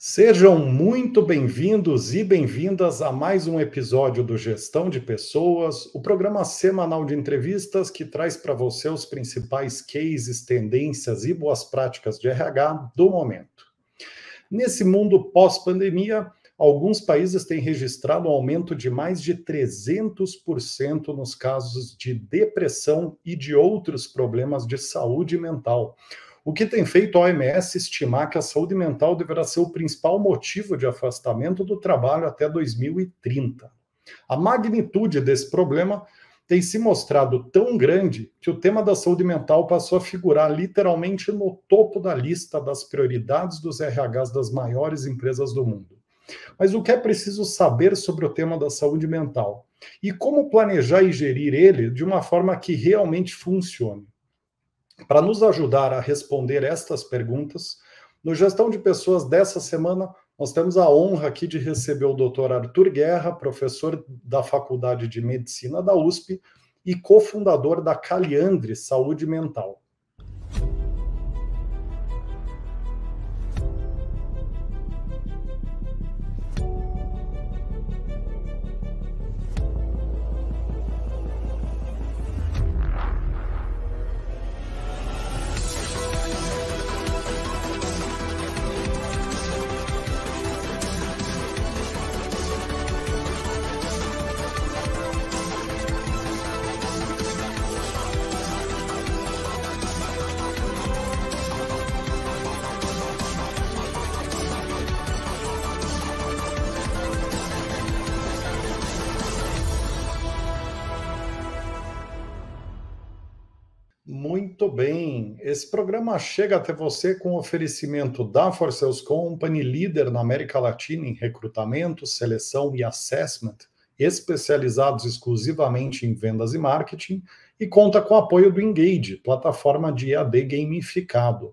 Sejam muito bem-vindos e bem-vindas a mais um episódio do Gestão de Pessoas, o programa semanal de entrevistas que traz para você os principais cases, tendências e boas práticas de RH do momento. Nesse mundo pós-pandemia, alguns países têm registrado um aumento de mais de 300% nos casos de depressão e de outros problemas de saúde mental o que tem feito a OMS estimar que a saúde mental deverá ser o principal motivo de afastamento do trabalho até 2030. A magnitude desse problema tem se mostrado tão grande que o tema da saúde mental passou a figurar literalmente no topo da lista das prioridades dos RHs das maiores empresas do mundo. Mas o que é preciso saber sobre o tema da saúde mental? E como planejar e gerir ele de uma forma que realmente funcione? Para nos ajudar a responder estas perguntas, no Gestão de Pessoas dessa semana, nós temos a honra aqui de receber o Dr. Arthur Guerra, professor da Faculdade de Medicina da USP e cofundador da Caliandre Saúde Mental. Esse programa chega até você com oferecimento da For Sales Company, líder na América Latina em recrutamento, seleção e assessment, especializados exclusivamente em vendas e marketing, e conta com o apoio do Engage, plataforma de EAD gamificado.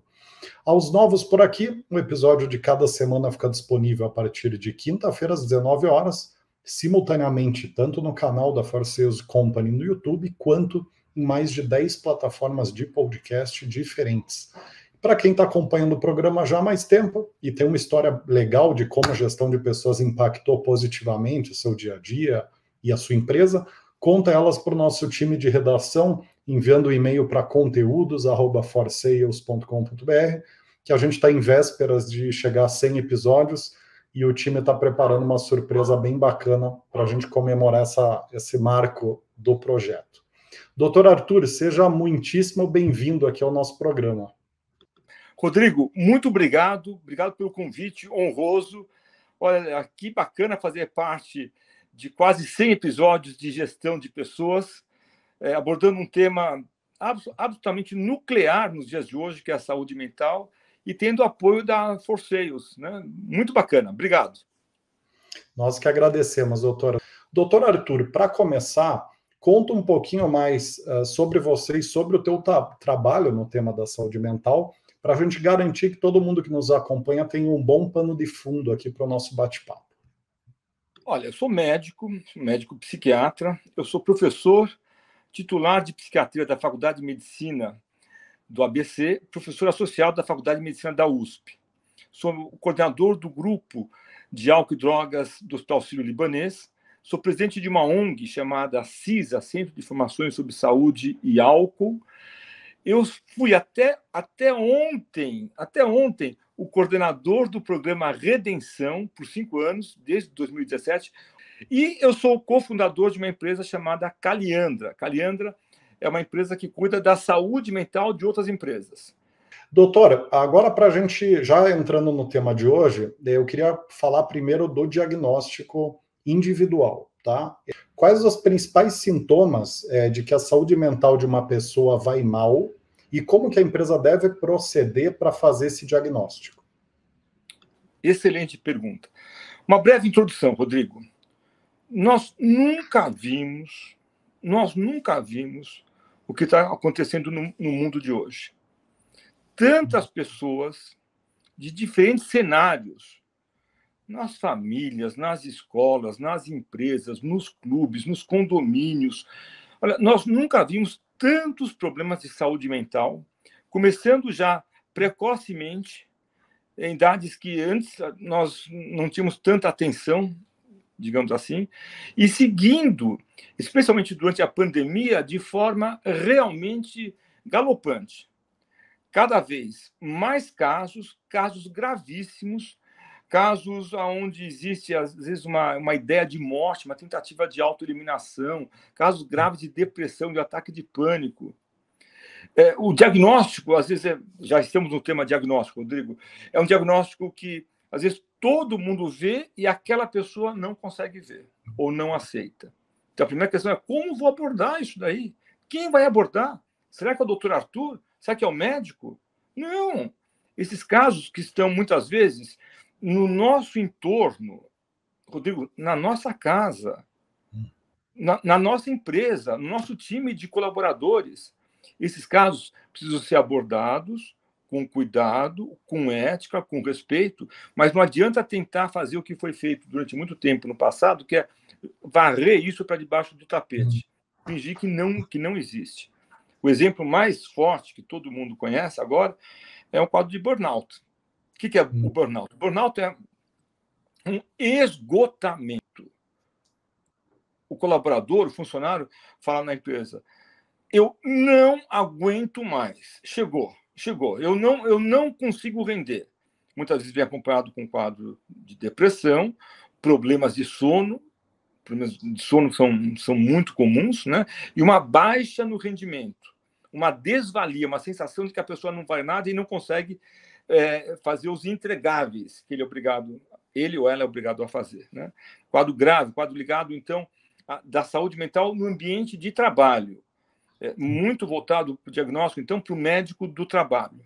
Aos novos por aqui, um episódio de cada semana fica disponível a partir de quinta-feira às 19 horas, simultaneamente tanto no canal da For Sales Company no YouTube quanto no em mais de 10 plataformas de podcast diferentes. Para quem está acompanhando o programa já há mais tempo e tem uma história legal de como a gestão de pessoas impactou positivamente o seu dia a dia e a sua empresa, conta elas para o nosso time de redação, enviando o um e-mail para conteúdos@forsales.com.br, que a gente está em vésperas de chegar a 100 episódios e o time está preparando uma surpresa bem bacana para a gente comemorar essa, esse marco do projeto. Doutor Arthur, seja muitíssimo bem-vindo aqui ao nosso programa. Rodrigo, muito obrigado, obrigado pelo convite honroso. Olha, que bacana fazer parte de quase 100 episódios de gestão de pessoas, eh, abordando um tema absolutamente nuclear nos dias de hoje, que é a saúde mental, e tendo apoio da Forceios. Né? Muito bacana, obrigado. Nós que agradecemos, doutora. Doutor Arthur, para começar, Conta um pouquinho mais uh, sobre você e sobre o teu trabalho no tema da saúde mental, para a gente garantir que todo mundo que nos acompanha tem um bom pano de fundo aqui para o nosso bate-papo. Olha, eu sou médico, médico psiquiatra, eu sou professor titular de psiquiatria da Faculdade de Medicina do ABC, professor associado da Faculdade de Medicina da USP. Sou coordenador do grupo de álcool e drogas do Hospital Sírio-Libanês Sou presidente de uma ONG chamada CISA, Centro de Informações sobre Saúde e Álcool. Eu fui até, até ontem, até ontem, o coordenador do programa Redenção por cinco anos, desde 2017. E eu sou cofundador de uma empresa chamada Caliandra. Caliandra é uma empresa que cuida da saúde mental de outras empresas. Doutor, agora para a gente, já entrando no tema de hoje, eu queria falar primeiro do diagnóstico individual, tá? Quais os principais sintomas é, de que a saúde mental de uma pessoa vai mal e como que a empresa deve proceder para fazer esse diagnóstico? Excelente pergunta. Uma breve introdução, Rodrigo. Nós nunca vimos, nós nunca vimos o que está acontecendo no, no mundo de hoje. Tantas pessoas de diferentes cenários nas famílias, nas escolas, nas empresas, nos clubes, nos condomínios. Olha, nós nunca vimos tantos problemas de saúde mental, começando já precocemente, em idades que antes nós não tínhamos tanta atenção, digamos assim, e seguindo, especialmente durante a pandemia, de forma realmente galopante. Cada vez mais casos, casos gravíssimos, casos onde existe, às vezes, uma, uma ideia de morte, uma tentativa de autoeliminação, casos graves de depressão, de ataque de pânico. É, o diagnóstico, às vezes, é, já estamos no tema diagnóstico, Rodrigo, é um diagnóstico que, às vezes, todo mundo vê e aquela pessoa não consegue ver ou não aceita. Então, a primeira questão é como vou abordar isso daí? Quem vai abordar? Será que é o doutor Arthur? Será que é o médico? Não! Esses casos que estão, muitas vezes, no nosso entorno, Rodrigo, na nossa casa, hum. na, na, nossa empresa, no nosso time de colaboradores. Esses casos precisam ser abordados com cuidado, com ética, com respeito, mas não adianta tentar fazer o que foi feito durante muito tempo no passado, que é varrer isso para debaixo do tapete, hum. fingir que não que não existe. O exemplo mais forte que todo mundo conhece agora é o quadro de burnout. O que, que é o burnout? O burnout é um esgotamento. O colaborador, o funcionário, fala na empresa: eu não aguento mais. Chegou, chegou. Eu não, eu não consigo render. Muitas vezes vem acompanhado com um quadro de depressão, problemas de sono, problemas de sono são, são muito comuns, né? E uma baixa no rendimento, uma desvalia, uma sensação de que a pessoa não vai nada e não consegue é, fazer os entregáveis que ele é obrigado, ele ou ela é obrigado a fazer. Né? Quadro grave, quadro ligado, então, a, da saúde mental no ambiente de trabalho, é, muito voltado para o diagnóstico, então, para o médico do trabalho.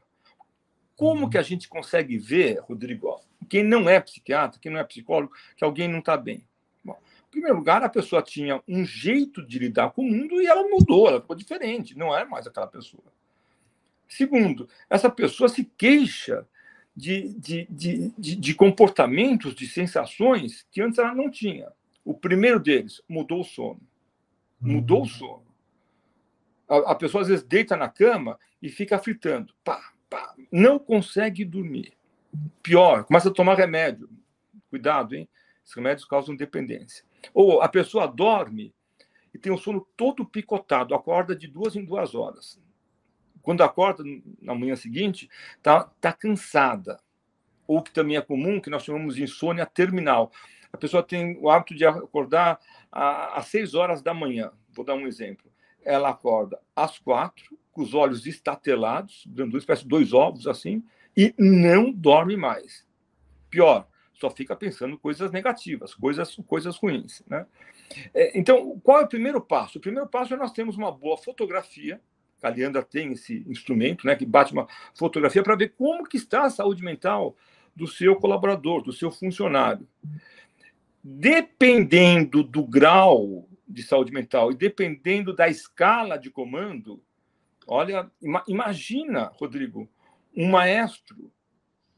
Como uhum. que a gente consegue ver, Rodrigo, quem não é psiquiatra, quem não é psicólogo, que alguém não está bem? Bom, em primeiro lugar, a pessoa tinha um jeito de lidar com o mundo e ela mudou, ela ficou diferente, não é mais aquela pessoa. Segundo, essa pessoa se queixa de, de, de, de, de comportamentos, de sensações que antes ela não tinha. O primeiro deles, mudou o sono. Mudou o uhum. sono. A, a pessoa às vezes deita na cama e fica fritando. Pá, pá, não consegue dormir. Pior, começa a tomar remédio. Cuidado, hein? Os remédios causam dependência. Ou a pessoa dorme e tem o sono todo picotado, acorda de duas em duas horas quando acorda na manhã seguinte, tá, tá cansada. Ou que também é comum, que nós chamamos de insônia terminal. A pessoa tem o hábito de acordar às 6 horas da manhã. Vou dar um exemplo. Ela acorda às quatro, com os olhos estatelados, dando uma espécie de dois ovos assim, e não dorme mais. Pior, só fica pensando coisas negativas, coisas, coisas ruins. Né? É, então, qual é o primeiro passo? O primeiro passo é nós temos uma boa fotografia a Leandra tem esse instrumento, né, que bate uma fotografia para ver como que está a saúde mental do seu colaborador, do seu funcionário. Dependendo do grau de saúde mental e dependendo da escala de comando, olha, imagina, Rodrigo, um maestro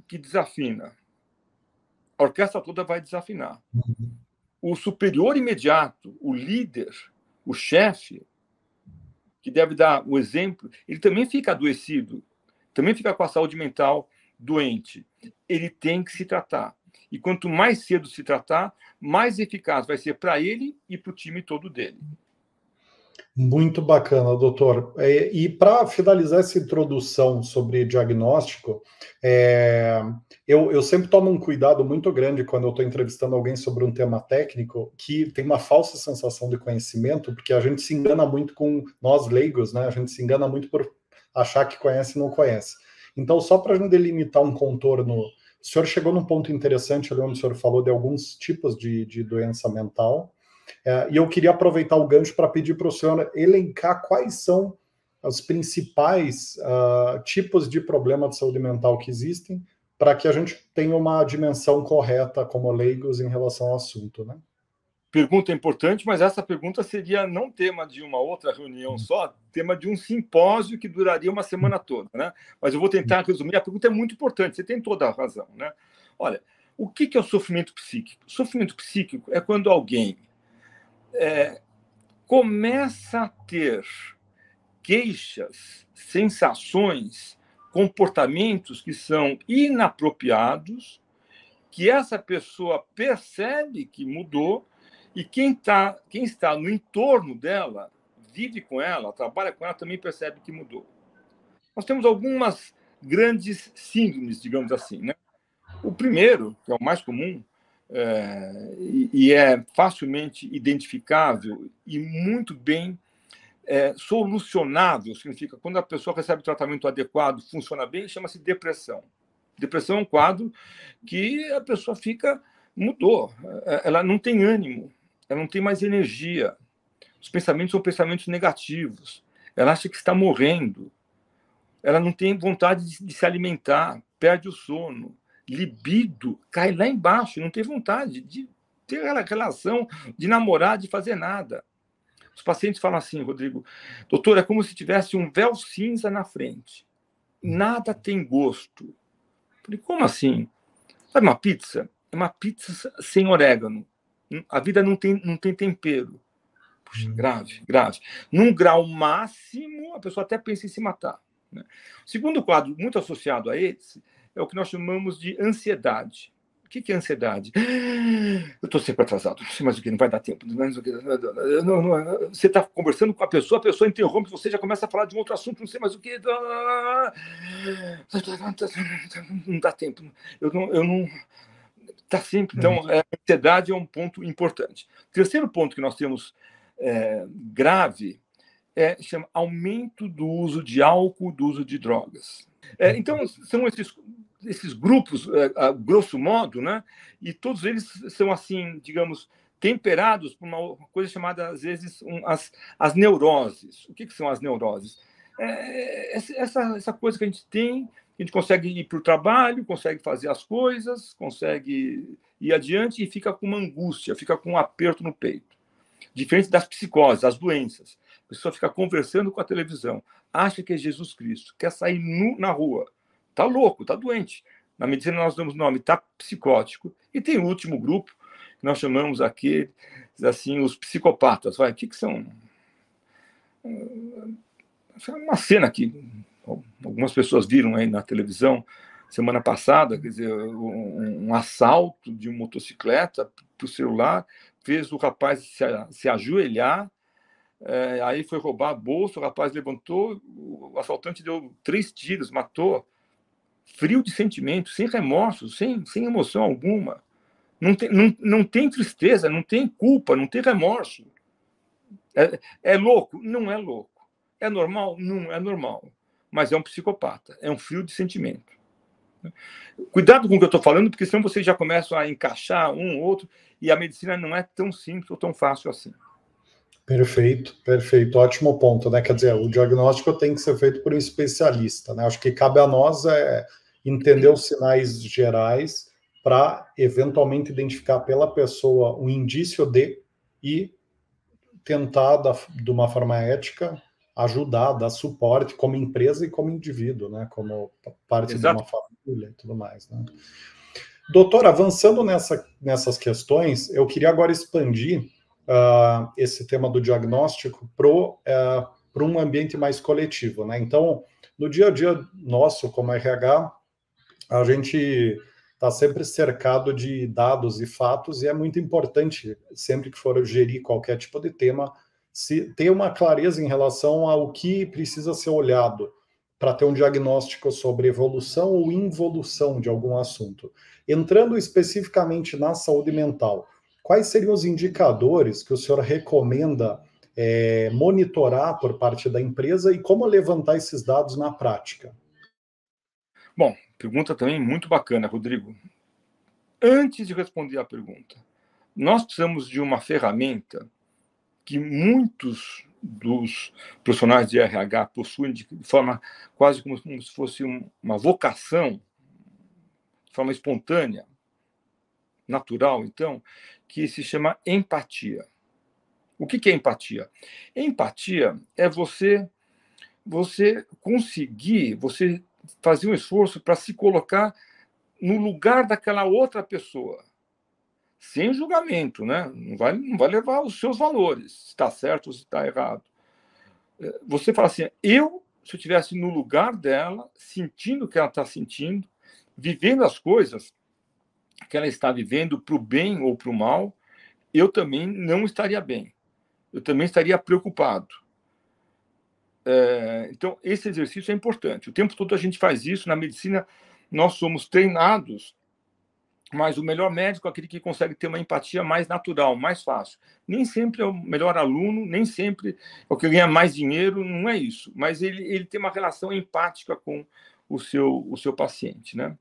que desafina. A orquestra toda vai desafinar. Uhum. O superior imediato, o líder, o chefe, que deve dar o exemplo, ele também fica adoecido, também fica com a saúde mental doente. Ele tem que se tratar. E quanto mais cedo se tratar, mais eficaz vai ser para ele e para o time todo dele. Muito bacana, doutor. É, e, e para finalizar essa introdução sobre diagnóstico, é, eu, eu, sempre tomo um cuidado muito grande quando eu estou entrevistando alguém sobre um tema técnico que tem uma falsa sensação de conhecimento, porque a gente se engana muito com nós leigos, né? A gente se engana muito por achar que conhece e não conhece. Então, só para a gente delimitar um contorno, o senhor chegou num ponto interessante ali onde o senhor falou de alguns tipos de, de doença mental é, e eu queria aproveitar o gancho para pedir para o senhor elencar quais são os principais uh, tipos de problema de saúde mental que existem, para que a gente tenha uma dimensão correta como leigos em relação ao assunto, né? Pergunta importante, mas essa pergunta seria não tema de uma outra reunião hum. só, tema de um simpósio que duraria uma semana hum. toda, né? Mas eu vou tentar hum. resumir. A pergunta é muito importante, você tem toda a razão, né? Olha, o que é o sofrimento psíquico? O sofrimento psíquico é quando alguém é, começa a ter queixas, sensações, comportamentos que são inapropriados, que essa pessoa percebe que mudou e quem, tá, quem está no entorno dela, vive com ela, trabalha com ela, também percebe que mudou. Nós temos algumas grandes síndromes, digamos assim. Né? O primeiro, que é o mais comum, é, e é facilmente identificável e muito bem é, solucionável, significa quando a pessoa recebe tratamento adequado, funciona bem, chama-se depressão. Depressão é um quadro que a pessoa fica mudou, é, ela não tem ânimo, ela não tem mais energia. Os pensamentos são pensamentos negativos. Ela acha que está morrendo. Ela não tem vontade de, de se alimentar, perde o sono, libido cai lá embaixo, não tem vontade de ter aquela relação, de namorar, de fazer nada. Os pacientes falam assim, Rodrigo, doutor, é como se tivesse um véu cinza na frente. Nada tem gosto. falei, como assim? Sabe uma pizza? É uma pizza sem orégano. A vida não tem, não tem tempero. Puxa, hum. grave, grave. Num grau máximo, a pessoa até pensa em se matar. Né? O segundo quadro, muito associado a esse, é o que nós chamamos de ansiedade. O que, é ansiedade? Eu estou sempre atrasado, não sei mais o que, não vai dar tempo. Não, não, não, você está conversando com a pessoa, a pessoa interrompe, você já começa a falar de um outro assunto, não sei mais o que. Não dá tempo. Eu não. Eu não Está sempre. Então, uhum. é, a ansiedade é um ponto importante. Terceiro ponto que nós temos é, grave é, chama aumento do uso de álcool, do uso de drogas. É, então, uhum. são esses esses grupos, eh, a, grosso modo, né? E todos eles são assim, digamos, temperados por uma coisa chamada, às vezes, um, as, as neuroses. O que, que são as neuroses? É, é essa, essa coisa que a gente tem, a gente consegue ir para o trabalho, consegue fazer as coisas, consegue ir adiante e fica com uma angústia, fica com um aperto no peito. Diferente das psicoses, das doenças. A pessoa fica conversando com a televisão, acha que é Jesus Cristo, quer sair nu na rua, Está louco, está doente. Na medicina nós damos nome, está psicótico. E tem o último grupo, que nós chamamos aqui, assim, os psicopatas. Vai, o que, que são? É uma cena que algumas pessoas viram aí na televisão semana passada, quer dizer, um, um assalto de uma motocicleta para o celular, fez o rapaz se, se ajoelhar, é, aí foi roubar a bolsa, o rapaz levantou, o assaltante deu três tiros, matou frio de sentimento, sem remorso, sem, sem emoção alguma. Não tem, não, não tem tristeza, não tem culpa, não tem remorso. É, é louco? Não é louco. É normal? Não é normal. Mas é um psicopata, é um frio de sentimento. Cuidado com o que eu estou falando, porque senão vocês já começam a encaixar um ou outro, e a medicina não é tão simples ou tão fácil assim. Perfeito, perfeito, ótimo ponto, né? Quer dizer, o diagnóstico tem que ser feito por um especialista, né? Acho que cabe a nós é entender os sinais gerais para eventualmente identificar pela pessoa um indício de e tentar, da, de uma forma ética, ajudar, dar suporte como empresa e como indivíduo, né? Como parte Exato. de uma família e tudo mais, né? Doutor, avançando nessa, nessas questões, eu queria agora expandir uh, esse tema do diagnóstico para uh, eh, um ambiente mais coletivo. Né? Então, no dia a dia nosso, como RH, a gente está sempre cercado de dados e fatos, e é muito importante, sempre que for gerir qualquer tipo de tema, se ter uma clareza em relação ao que precisa ser olhado para ter um diagnóstico sobre evolução ou involução de algum assunto. Entrando especificamente na saúde mental, quais seriam os indicadores que o senhor recomenda é, monitorar por parte da empresa e como levantar esses dados na prática? Bom, pergunta também muito bacana, Rodrigo. Antes de responder a pergunta, nós precisamos de uma ferramenta que muitos dos profissionais de RH possuem de forma quase como se fosse uma vocação, de forma espontânea, natural, então, que se chama empatia. O que, é empatia? Empatia é você você conseguir, você fazer um esforço para se colocar no lugar daquela outra pessoa, sem julgamento, né? Não vai, não vai levar os seus valores, se está certo ou se está errado. É, você fala assim: eu, se eu estivesse no lugar dela, sentindo o que ela está sentindo, vivendo as coisas, que ela está vivendo para o bem ou para o mal, eu também não estaria bem. Eu também estaria preocupado. É, então, esse exercício é importante. O tempo todo a gente faz isso. Na medicina, nós somos treinados, mas o melhor médico é aquele que consegue ter uma empatia mais natural, mais fácil. Nem sempre é o melhor aluno, nem sempre é o que ganha mais dinheiro, não é isso. Mas ele, ele tem uma relação empática com o seu, o seu paciente. Né?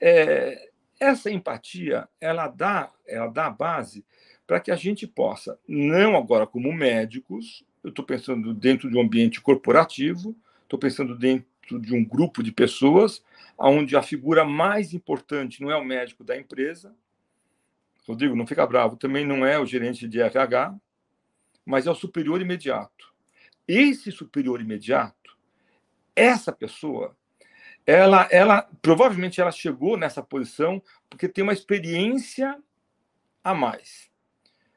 É, essa empatia, ela dá, ela dá a base para que a gente possa, não agora como médicos, eu estou pensando dentro de um ambiente corporativo, estou pensando dentro de um grupo de pessoas, onde a figura mais importante não é o médico da empresa, Rodrigo, não fica bravo, também não é o gerente de RH, mas é o superior imediato. Esse superior imediato, essa pessoa ela, ela provavelmente ela chegou nessa posição porque tem uma experiência a mais.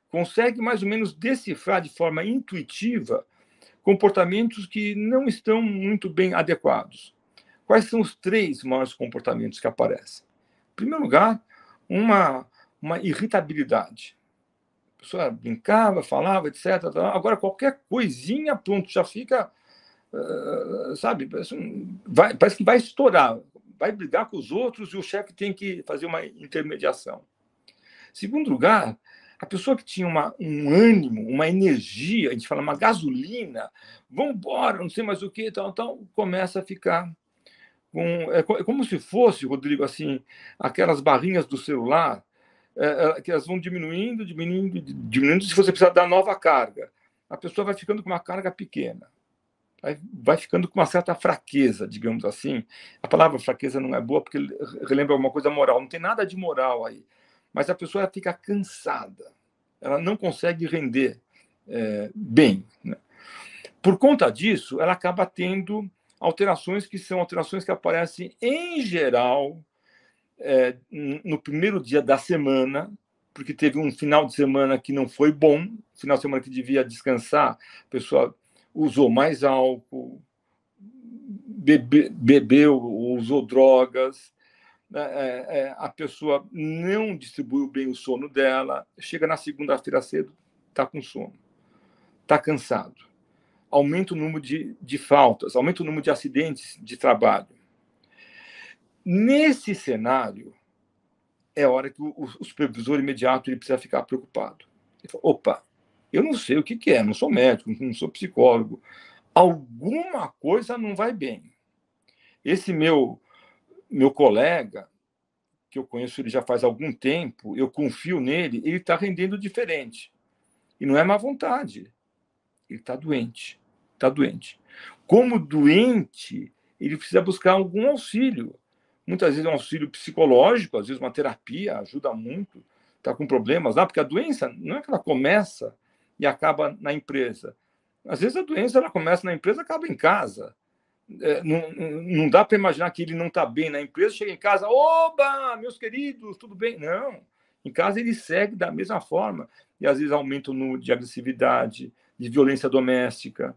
Consegue mais ou menos decifrar de forma intuitiva comportamentos que não estão muito bem adequados. Quais são os três maiores comportamentos que aparecem? Em primeiro lugar, uma, uma irritabilidade. A pessoa brincava, falava, etc. Agora, qualquer coisinha, pronto, já fica ah, sabe, parece, um, vai, parece que vai estourar, vai brigar com os outros e o chefe tem que fazer uma intermediação. Segundo lugar, a pessoa que tinha uma, um ânimo, uma energia, a gente fala uma gasolina, vamos embora, não sei mais o que, então então começa a ficar com, é, é, como se fosse, Rodrigo, assim, aquelas barrinhas do celular é, é, que elas vão diminuindo, diminuindo, diminuindo, se você precisar dar nova carga. A pessoa vai ficando com uma carga pequena vai ficando com uma certa fraqueza, digamos assim. A palavra fraqueza não é boa porque relembra alguma coisa moral. Não tem nada de moral aí. Mas a pessoa fica cansada. Ela não consegue render é, bem. Né? Por conta disso, ela acaba tendo alterações que são alterações que aparecem em geral é, no primeiro dia da semana, porque teve um final de semana que não foi bom, final de semana que devia descansar, a pessoa usou mais álcool, bebe, bebeu ou usou drogas, né? é, é, a pessoa não distribuiu bem o sono dela, chega na segunda-feira cedo, está com sono, está cansado. Aumenta o número de, de faltas, aumenta o número de acidentes de trabalho. Nesse cenário, é hora que o, o supervisor imediato ele precisa ficar preocupado. Ele fala, Opa, eu não sei o que, que é, não sou médico, não sou psicólogo. Alguma coisa não vai bem. Esse meu meu colega, que eu conheço ele já faz algum tempo, eu confio nele, ele está rendendo diferente. E não é má vontade. Ele está doente. Está doente. Como doente, ele precisa buscar algum auxílio. Muitas vezes é um auxílio psicológico, às vezes uma terapia ajuda muito. Está com problemas lá, porque a doença não é que ela começa e acaba na empresa. Às vezes a doença ela começa na empresa, acaba em casa. É, não, não dá para imaginar que ele não está bem na empresa, chega em casa, oba, meus queridos, tudo bem? Não. Em casa ele segue da mesma forma. E às vezes o no, de agressividade, de violência doméstica.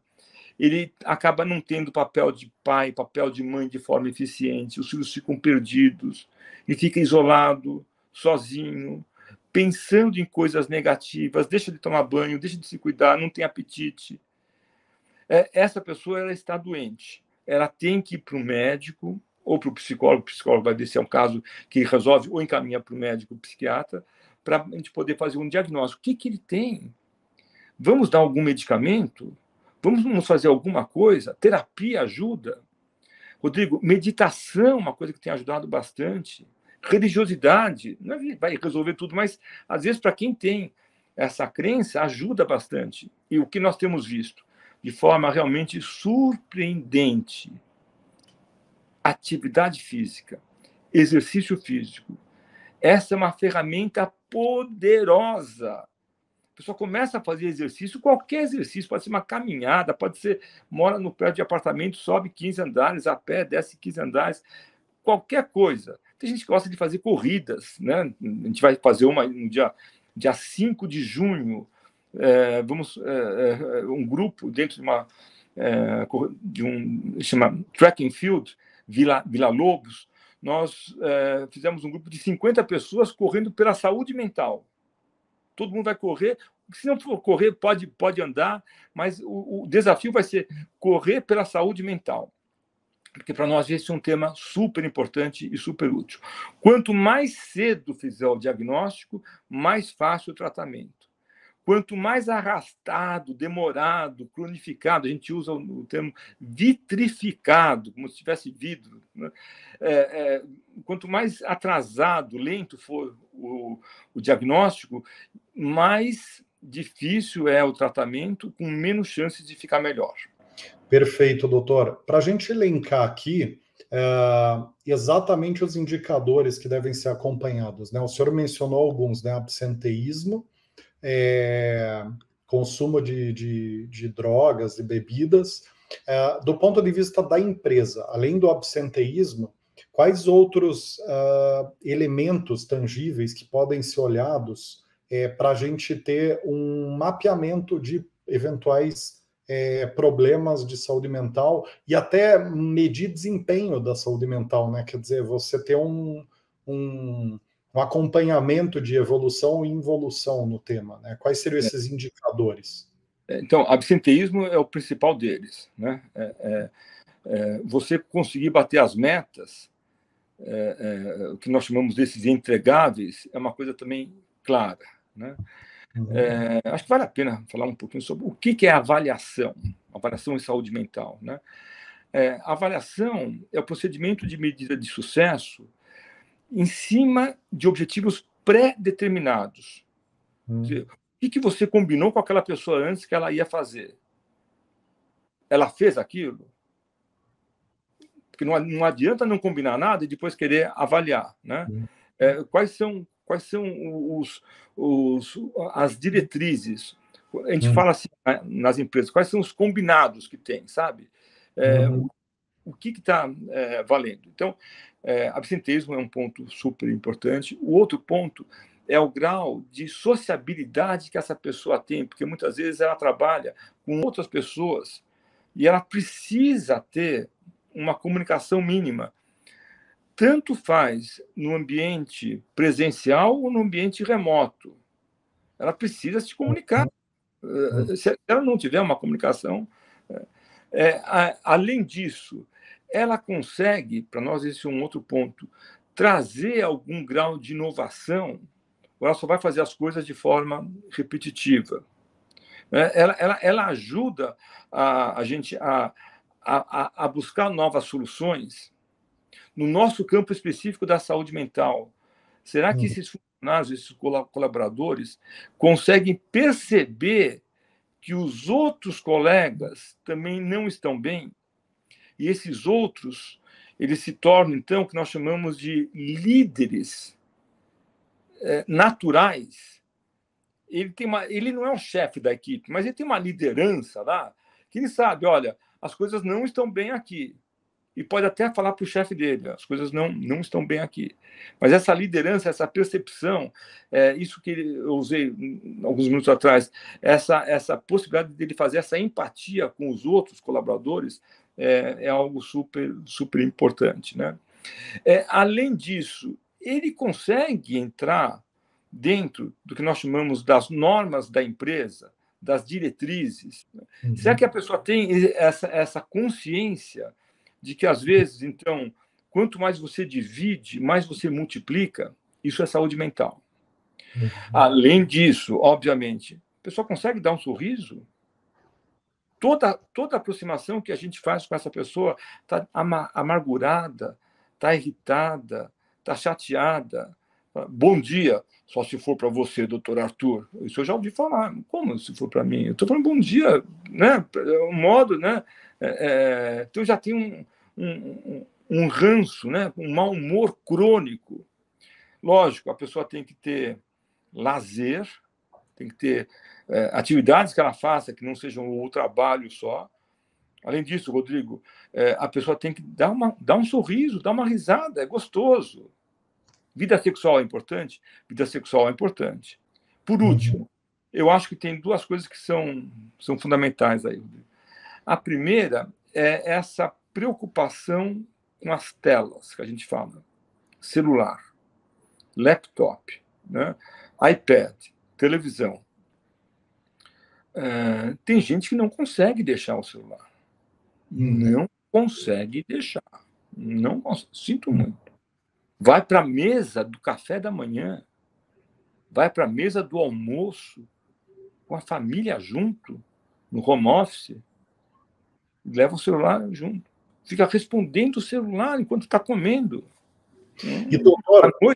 Ele acaba não tendo papel de pai, papel de mãe de forma eficiente. Os filhos ficam perdidos. Ele fica isolado, sozinho, pensando em coisas negativas, deixa de tomar banho, deixa de se cuidar, não tem apetite. É, essa pessoa ela está doente. Ela tem que ir para o médico ou para o psicólogo. O psicólogo vai ver se é um caso que resolve ou encaminha para o médico, psiquiatra, para a gente poder fazer um diagnóstico. O que, que ele tem? Vamos dar algum medicamento? Vamos fazer alguma coisa? Terapia ajuda? Rodrigo, meditação é uma coisa que tem ajudado bastante religiosidade não é, vai resolver tudo, mas às vezes para quem tem essa crença ajuda bastante. E o que nós temos visto de forma realmente surpreendente, atividade física, exercício físico, essa é uma ferramenta poderosa. A pessoa começa a fazer exercício, qualquer exercício, pode ser uma caminhada, pode ser, mora no prédio de apartamento, sobe 15 andares a pé, desce 15 andares, qualquer coisa. Tem gente que gosta de fazer corridas, né? A gente vai fazer uma no um dia, dia 5 de junho. É, vamos é, é, um grupo dentro de uma é, de um chama Track and Field Vila, Vila Lobos. Nós é, fizemos um grupo de 50 pessoas correndo pela saúde mental. Todo mundo vai correr. Se não for correr, pode, pode andar, mas o, o desafio vai ser correr pela saúde mental porque para nós esse é um tema super importante e super útil. Quanto mais cedo fizer o diagnóstico, mais fácil o tratamento. Quanto mais arrastado, demorado, cronificado, a gente usa o termo vitrificado, como se tivesse vidro. Né? É, é, quanto mais atrasado, lento for o, o diagnóstico, mais difícil é o tratamento, com menos chances de ficar melhor. Perfeito, doutor. Para a gente elencar aqui é, exatamente os indicadores que devem ser acompanhados, né? O senhor mencionou alguns, né? Absenteísmo, é, consumo de, de, de, drogas e bebidas. É, do ponto de vista da empresa, além do absenteísmo, quais outros é, elementos tangíveis que podem ser olhados é, para a gente ter um mapeamento de eventuais é, problemas de saúde mental e até medir desempenho da saúde mental, né? Quer dizer, você ter um, um, um acompanhamento de evolução e involução no tema, né? Quais seriam é. esses indicadores? É, então, absenteísmo é o principal deles, né? É, é, é você conseguir bater as metas, o que nós chamamos desses entregáveis, é uma coisa também clara, né? Uhum. É, acho que vale a pena falar um pouquinho sobre o que, é avaliação, avaliação em saúde mental. Né? É, avaliação é o procedimento de medida de sucesso em cima de objetivos pré-determinados. Uhum. O que você combinou com aquela pessoa antes que ela ia fazer? Ela fez aquilo? Porque não, não adianta não combinar nada e depois querer avaliar, né? Uhum. É, quais são Quais são os, os, as diretrizes? A gente hum. fala assim né, nas empresas, quais são os combinados que tem, sabe? É, hum. o, que está é, valendo? Então, é, absenteísmo é um ponto super importante. O outro ponto é o grau de sociabilidade que essa pessoa tem, porque muitas vezes ela trabalha com outras pessoas e ela precisa ter uma comunicação mínima tanto faz no ambiente presencial ou no ambiente remoto. Ela precisa se comunicar. Eh, se ela não tiver uma comunicação. É, a, além disso, ela consegue, para nós esse é um outro ponto, trazer algum grau de inovação, ou ela só vai fazer as coisas de forma repetitiva. Né? Ela, ela, ela ajuda a, a gente a, a, a buscar novas soluções no nosso campo específico da saúde mental? Será que uhum. esses funcionários, esses colaboradores, conseguem perceber que os outros colegas também não estão bem? E esses outros, eles se tornam, então, o que nós chamamos de líderes é, naturais. Ele, tem uma, ele não é o chefe da equipe, mas ele tem uma liderança lá, que ele sabe, olha, as coisas não estão bem aqui e pode até falar para o chefe dele: as coisas não, não estão bem aqui. Mas essa liderança, essa percepção, é, isso que eu usei alguns minutos atrás, essa, essa possibilidade dele fazer essa empatia com os outros colaboradores é, é algo super, super importante. Né? É, além disso, ele consegue entrar dentro do que nós chamamos das normas da empresa, das diretrizes. Né? Uhum. Será que a pessoa tem essa, essa consciência de que às vezes, então, quanto mais você divide, mais você multiplica, isso é saúde mental. Uhum. Além disso, obviamente, a pessoa consegue dar um sorriso? Toda, toda aproximação que a gente faz com essa pessoa está ama- amargurada, está irritada, está chateada, Bom dia, só se for para você, doutor Arthur. Isso eu já ouvi falar. Como se for para mim? Eu estou falando bom dia, né? É um modo, né? É, é então já tem um, um, um ranço, né? Um mau humor crônico. Lógico, a pessoa tem que ter lazer, tem que ter é, atividades que ela faça que não sejam o trabalho só. Além disso, Rodrigo, é, a pessoa tem que dar, uma, dar um sorriso, dar uma risada, é gostoso. Vida sexual é importante? Vida sexual é importante. Por uhum. último, eu acho que tem duas coisas que são, são fundamentais aí. A primeira é essa preocupação com as telas que a gente fala: celular, laptop, né? iPad, televisão. Uh, tem gente que não consegue deixar o celular. Uhum. Não consegue deixar. Não Sinto muito. Vai para a mesa do café da manhã, vai para a mesa do almoço, com a família junto, no home office, leva o celular junto. Fica respondendo o celular enquanto está comendo. E, doutor, Oi?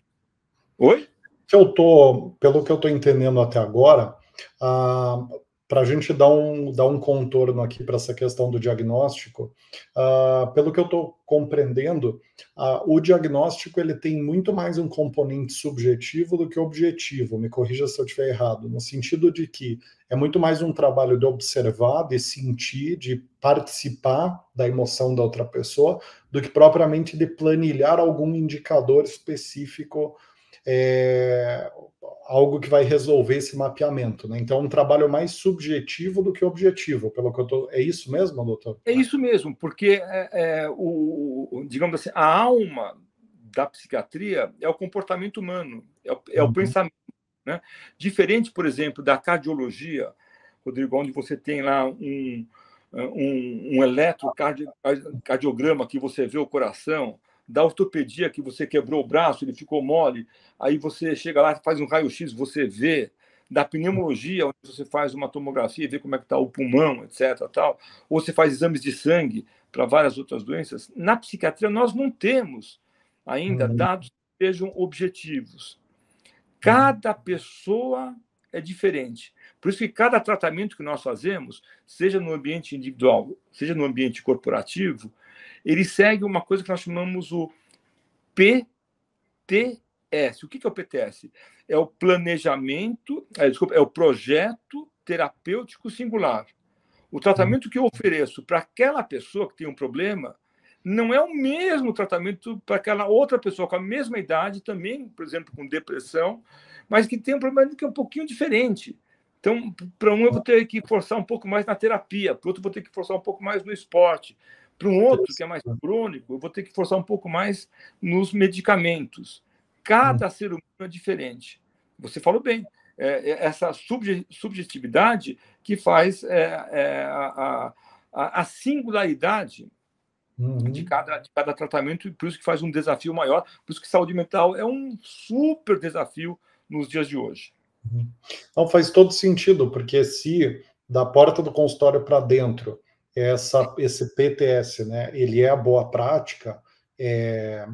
Oi? eu tô, pelo que eu estou entendendo até agora, ah, para a gente dar um, dar um contorno aqui para essa questão do diagnóstico, uh, pelo que eu estou compreendendo, uh, o diagnóstico ele tem muito mais um componente subjetivo do que objetivo, me corrija se eu estiver errado, no sentido de que é muito mais um trabalho de observar, de sentir, de participar da emoção da outra pessoa, do que propriamente de planilhar algum indicador específico é, algo que vai resolver esse mapeamento. Né? Então, é um trabalho mais subjetivo do que objetivo, pelo que eu tô... É isso mesmo, doutor? É isso mesmo, porque é, é, o, digamos assim, a alma da psiquiatria é o comportamento humano, é o, é uhum. o pensamento. Né? Diferente, por exemplo, da cardiologia, Rodrigo, onde você tem lá um, um, um eletrocardiograma que você vê o coração, da ortopedia que você quebrou o braço, ele ficou mole, aí você chega lá, faz um raio-x, você vê, da pneumologia, onde você faz uma tomografia e vê como é que está o pulmão, etc. Tal, ou você faz exames de sangue para várias outras doenças. Na psiquiatria, nós não temos ainda uhum. dados que sejam objetivos. Cada uhum. pessoa é diferente. Por isso que cada tratamento que nós fazemos, seja no ambiente individual, seja no ambiente corporativo, ele segue uma coisa que nós chamamos o PTS. O que é o PTS? É o planejamento, é, desculpa, é o projeto terapêutico singular. O tratamento que eu ofereço para aquela pessoa que tem um problema não é o mesmo tratamento para aquela outra pessoa com a mesma idade, também, por exemplo, com depressão, mas que tem um problema que é um pouquinho diferente. Então, para um eu vou ter que forçar um pouco mais na terapia, para outro eu vou ter que forçar um pouco mais no esporte, para um outro que é mais crônico, eu vou ter que forçar um pouco mais nos medicamentos. Cada hum. ser humano é diferente. Você falou bem. É, é essa subjetividade que faz é, é, a, a, a, singularidade uhum. de, cada, de cada tratamento, e por isso que faz um desafio maior, por isso que saúde mental é um super desafio nos dias de hoje. Uhum. Não faz todo sentido, porque se da porta do consultório para dentro essa, esse PTS, né, ele é a boa prática é,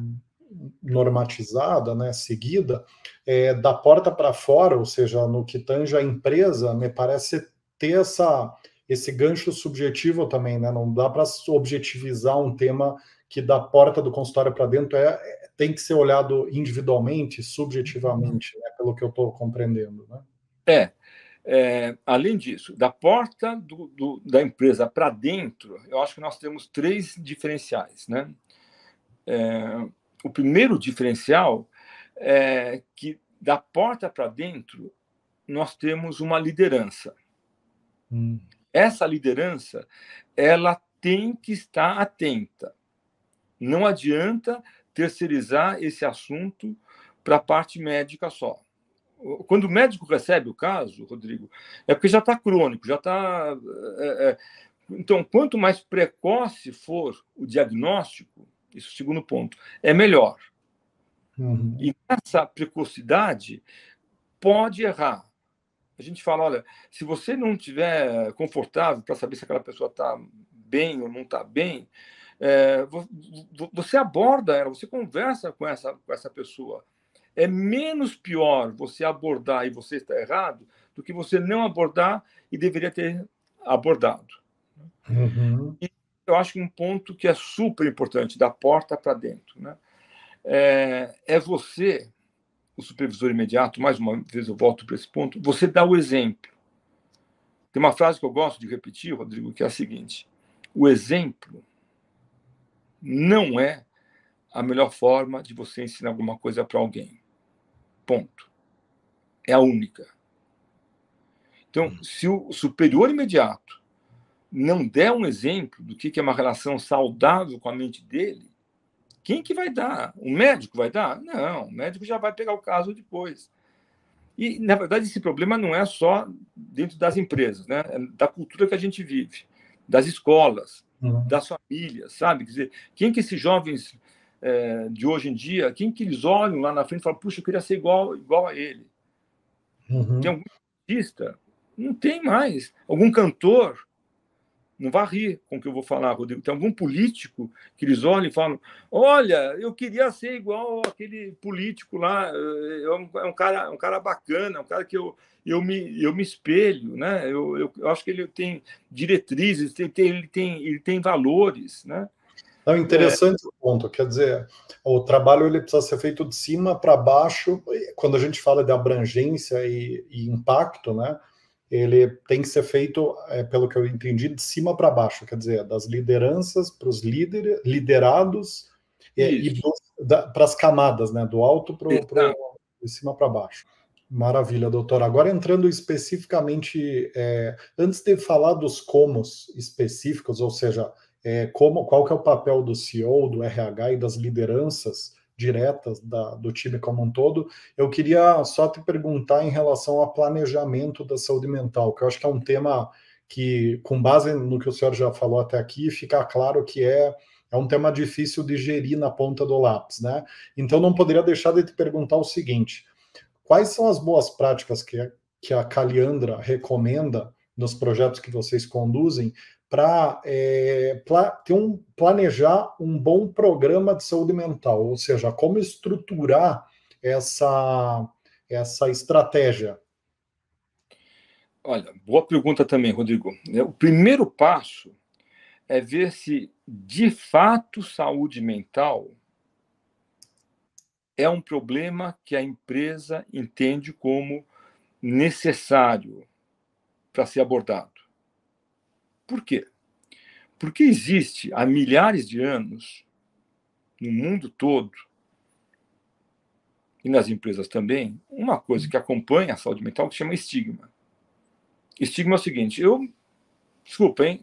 normatizada, né, seguida, é, da porta para fora, ou seja, no que tange a empresa, me parece ter essa, esse gancho subjetivo também, né, não dá para objetivizar um tema que da porta do consultório para dentro é, tem que ser olhado individualmente, subjetivamente, uhum. né, pelo que eu estou compreendendo, né? É, é, além disso, da porta do, do, da empresa para dentro, eu acho que nós temos três diferenciais. Né? É, o primeiro diferencial é que da porta para dentro nós temos uma liderança. Hum. Essa liderança ela tem que estar atenta. Não adianta terceirizar esse assunto para a parte médica só quando o médico recebe o caso, Rodrigo, é porque já está crônico, já está. É, é, então, quanto mais precoce for o diagnóstico, isso é o segundo ponto, é melhor. Uhum. E nessa precocidade, pode errar. A gente fala, olha, se você não tiver confortável para saber se aquela pessoa está bem ou não está bem, é, você aborda ela, você conversa com essa, com essa pessoa. É menos pior você abordar e você está errado do que você não abordar e deveria ter abordado. Uhum. E eu acho que um ponto que é super importante, da porta para dentro, né? É, é, você, o supervisor imediato, mais uma vez eu volto para esse ponto, você dá o exemplo. Tem uma frase que eu gosto de repetir, Rodrigo, que é a seguinte: o exemplo não é a melhor forma de você ensinar alguma coisa para alguém. Ponto. É a única. Então, hum. se o superior imediato não der um exemplo do que é uma relação saudável com a mente dele, quem que vai dar? O médico vai dar? Não, o médico já vai pegar o caso depois. E, na verdade, esse problema não é só dentro das empresas, né? É da cultura que a gente vive, das escolas, uhum. das famílias, sabe? Quer dizer, quem que esses jovens é, de hoje em dia, quem que eles olham lá na frente e falam, puxa, eu queria ser igual, igual a ele. Uhum. Tem algum artista? Não tem mais. Algum cantor? Não vá rir com o que eu vou falar, Rodrigo. Tem algum político que eles olham e falam, olha, eu queria ser igual aquele político lá, eh, é um, é um cara, é um cara bacana, é um cara que eu, eu, me, eu me espelho, né? Eu, eu, eu acho que ele tem diretrizes, tem, ele, tem, ele tem valores, né? Não, é é. interessante é. o ponto. Quer dizer, o trabalho ele precisa ser feito de cima para baixo. Quando a gente fala de abrangência e, e, impacto, né? Ele tem que ser feito, é, pelo que eu entendi, de cima para baixo. Quer dizer, das lideranças para os líderes, liderados e, e para as camadas, né? Do alto para de cima para baixo. Maravilha, doutora. Agora entrando especificamente, é, antes de falar dos comos específicos, ou seja, é, como, qual que é o papel do CEO, do RH e das lideranças diretas da, do time como um todo, eu queria só te perguntar em relação ao planejamento da saúde mental, que eu acho que é um tema que, com base no que o senhor já falou até aqui, fica claro que é, é um tema difícil de gerir na ponta do lápis, né? Então, não poderia deixar de te perguntar o seguinte, quais são as boas práticas que, que a Caliandra recomenda nos projetos que vocês conduzem para é, ter um, planejar um bom programa de saúde mental, ou seja, como estruturar essa, essa estratégia? Olha, boa pergunta também, Rodrigo. É, o primeiro passo é ver se, de fato, saúde mental é um problema que a empresa entende como necessário para ser abordado. Por quê? Porque existe há milhares de anos, no mundo todo, e nas empresas também, uma coisa que acompanha a saúde mental que chama estigma. Estigma é o seguinte: eu. Desculpa, hein?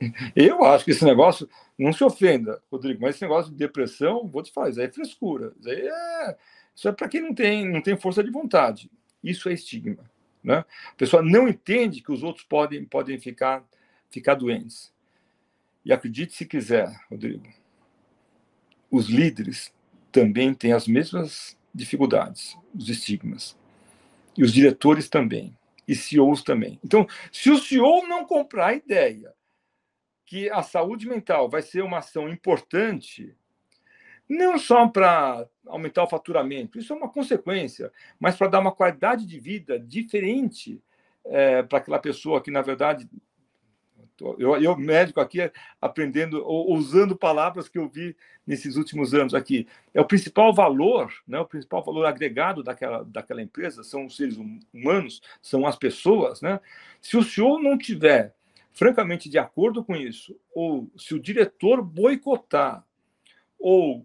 Eu acho que esse negócio. Não se ofenda, Rodrigo, mas esse negócio de depressão, vou te falar, isso aí é frescura. Isso aí é. Isso é para quem não tem, não tem força de vontade. Isso é estigma. Né? A pessoa não entende que os outros podem, podem ficar ficar doentes. E acredite se quiser, Rodrigo, os líderes também têm as mesmas dificuldades, os estigmas. E os diretores também. E CEOs também. Então, se o CEO não comprar a ideia que a saúde mental vai ser uma ação importante, não só para aumentar o faturamento, isso é uma consequência, mas para dar uma qualidade de vida diferente é, eh, para aquela pessoa que, na verdade, eu, eu médico aqui, aprendendo, ou, usando palavras que eu vi nesses últimos anos aqui. É o principal valor, né, o principal valor agregado daquela, daquela empresa são os seres hum, humanos, são as pessoas. Né? Se o senhor não tiver, francamente, de acordo com isso, ou se o diretor boicotar, ou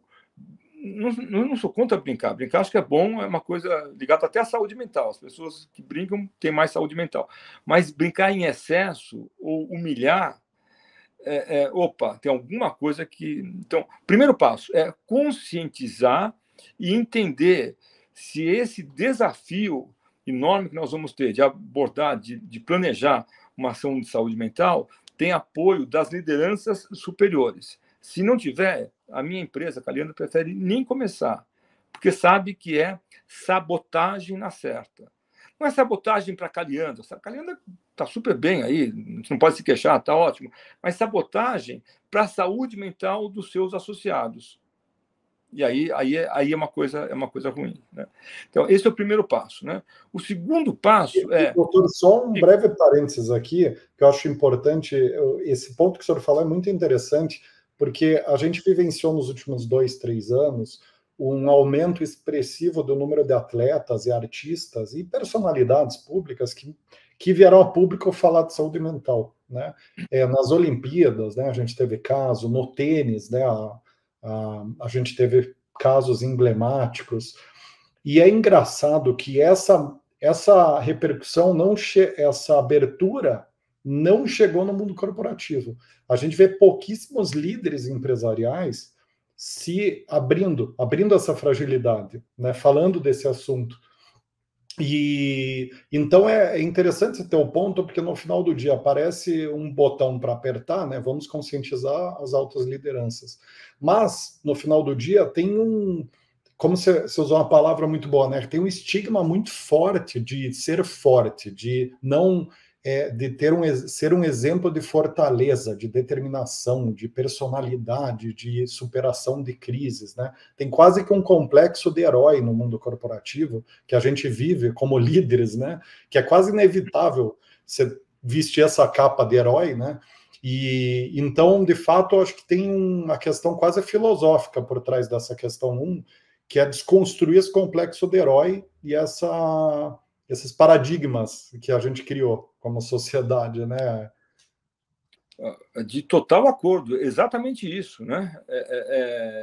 não, não sou contra brincar. Brincar acho que é bom, é uma coisa ligada até à saúde mental. As pessoas que brincam têm mais saúde mental. Mas brincar em excesso ou humilhar, é, é, opa, tem alguma coisa que. Então, primeiro passo é conscientizar e entender se esse desafio enorme que nós vamos ter de abordar, de, de planejar uma ação de saúde mental, tem apoio das lideranças superiores. Se não tiver, a minha empresa, Caliano, prefere nem começar, porque sabe que é sabotagem na certa. Não é sabotagem para Caliando. Caliando está super bem aí, não pode se queixar, está ótimo. Mas sabotagem para a saúde mental dos seus associados. E aí, aí, é, aí é uma coisa é uma coisa ruim. Né? Então, esse é o primeiro passo. Né? O segundo passo é. Doutor, só um breve parênteses aqui, que eu acho importante. Esse ponto que o senhor falou é muito interessante porque a gente vivenciou nos últimos dois, três anos um aumento expressivo do número de atletas e artistas e personalidades públicas que, que vieram a público falar de saúde mental. Né? É, nas Olimpíadas, né, a gente teve caso, no tênis, né, a, a, a gente teve casos emblemáticos. E é engraçado que essa, essa repercussão, não essa abertura não chegou no mundo corporativo. A gente vê pouquíssimos líderes empresariais se abrindo, abrindo essa fragilidade, né, falando desse assunto. E então é, é interessante ter o ponto, porque no final do dia aparece um botão para apertar, né? Vamos conscientizar as altas lideranças. Mas no final do dia tem um, como você, você usou uma palavra muito boa, né? Tem um estigma muito forte de ser forte, de não é, de ter um, ser um exemplo de fortaleza, de determinação, de personalidade, de superação de crises. Né? Tem quase que um complexo de herói no mundo corporativo que a gente vive como líderes, né? que é quase inevitável você vestir essa capa de herói. Né? E então, de fato, acho que tem uma questão quase filosófica por trás dessa questão 1, um, que é desconstruir esse complexo de herói e essa, esses paradigmas que a gente criou como sociedade, né? De total acordo, exatamente isso, né? É, é,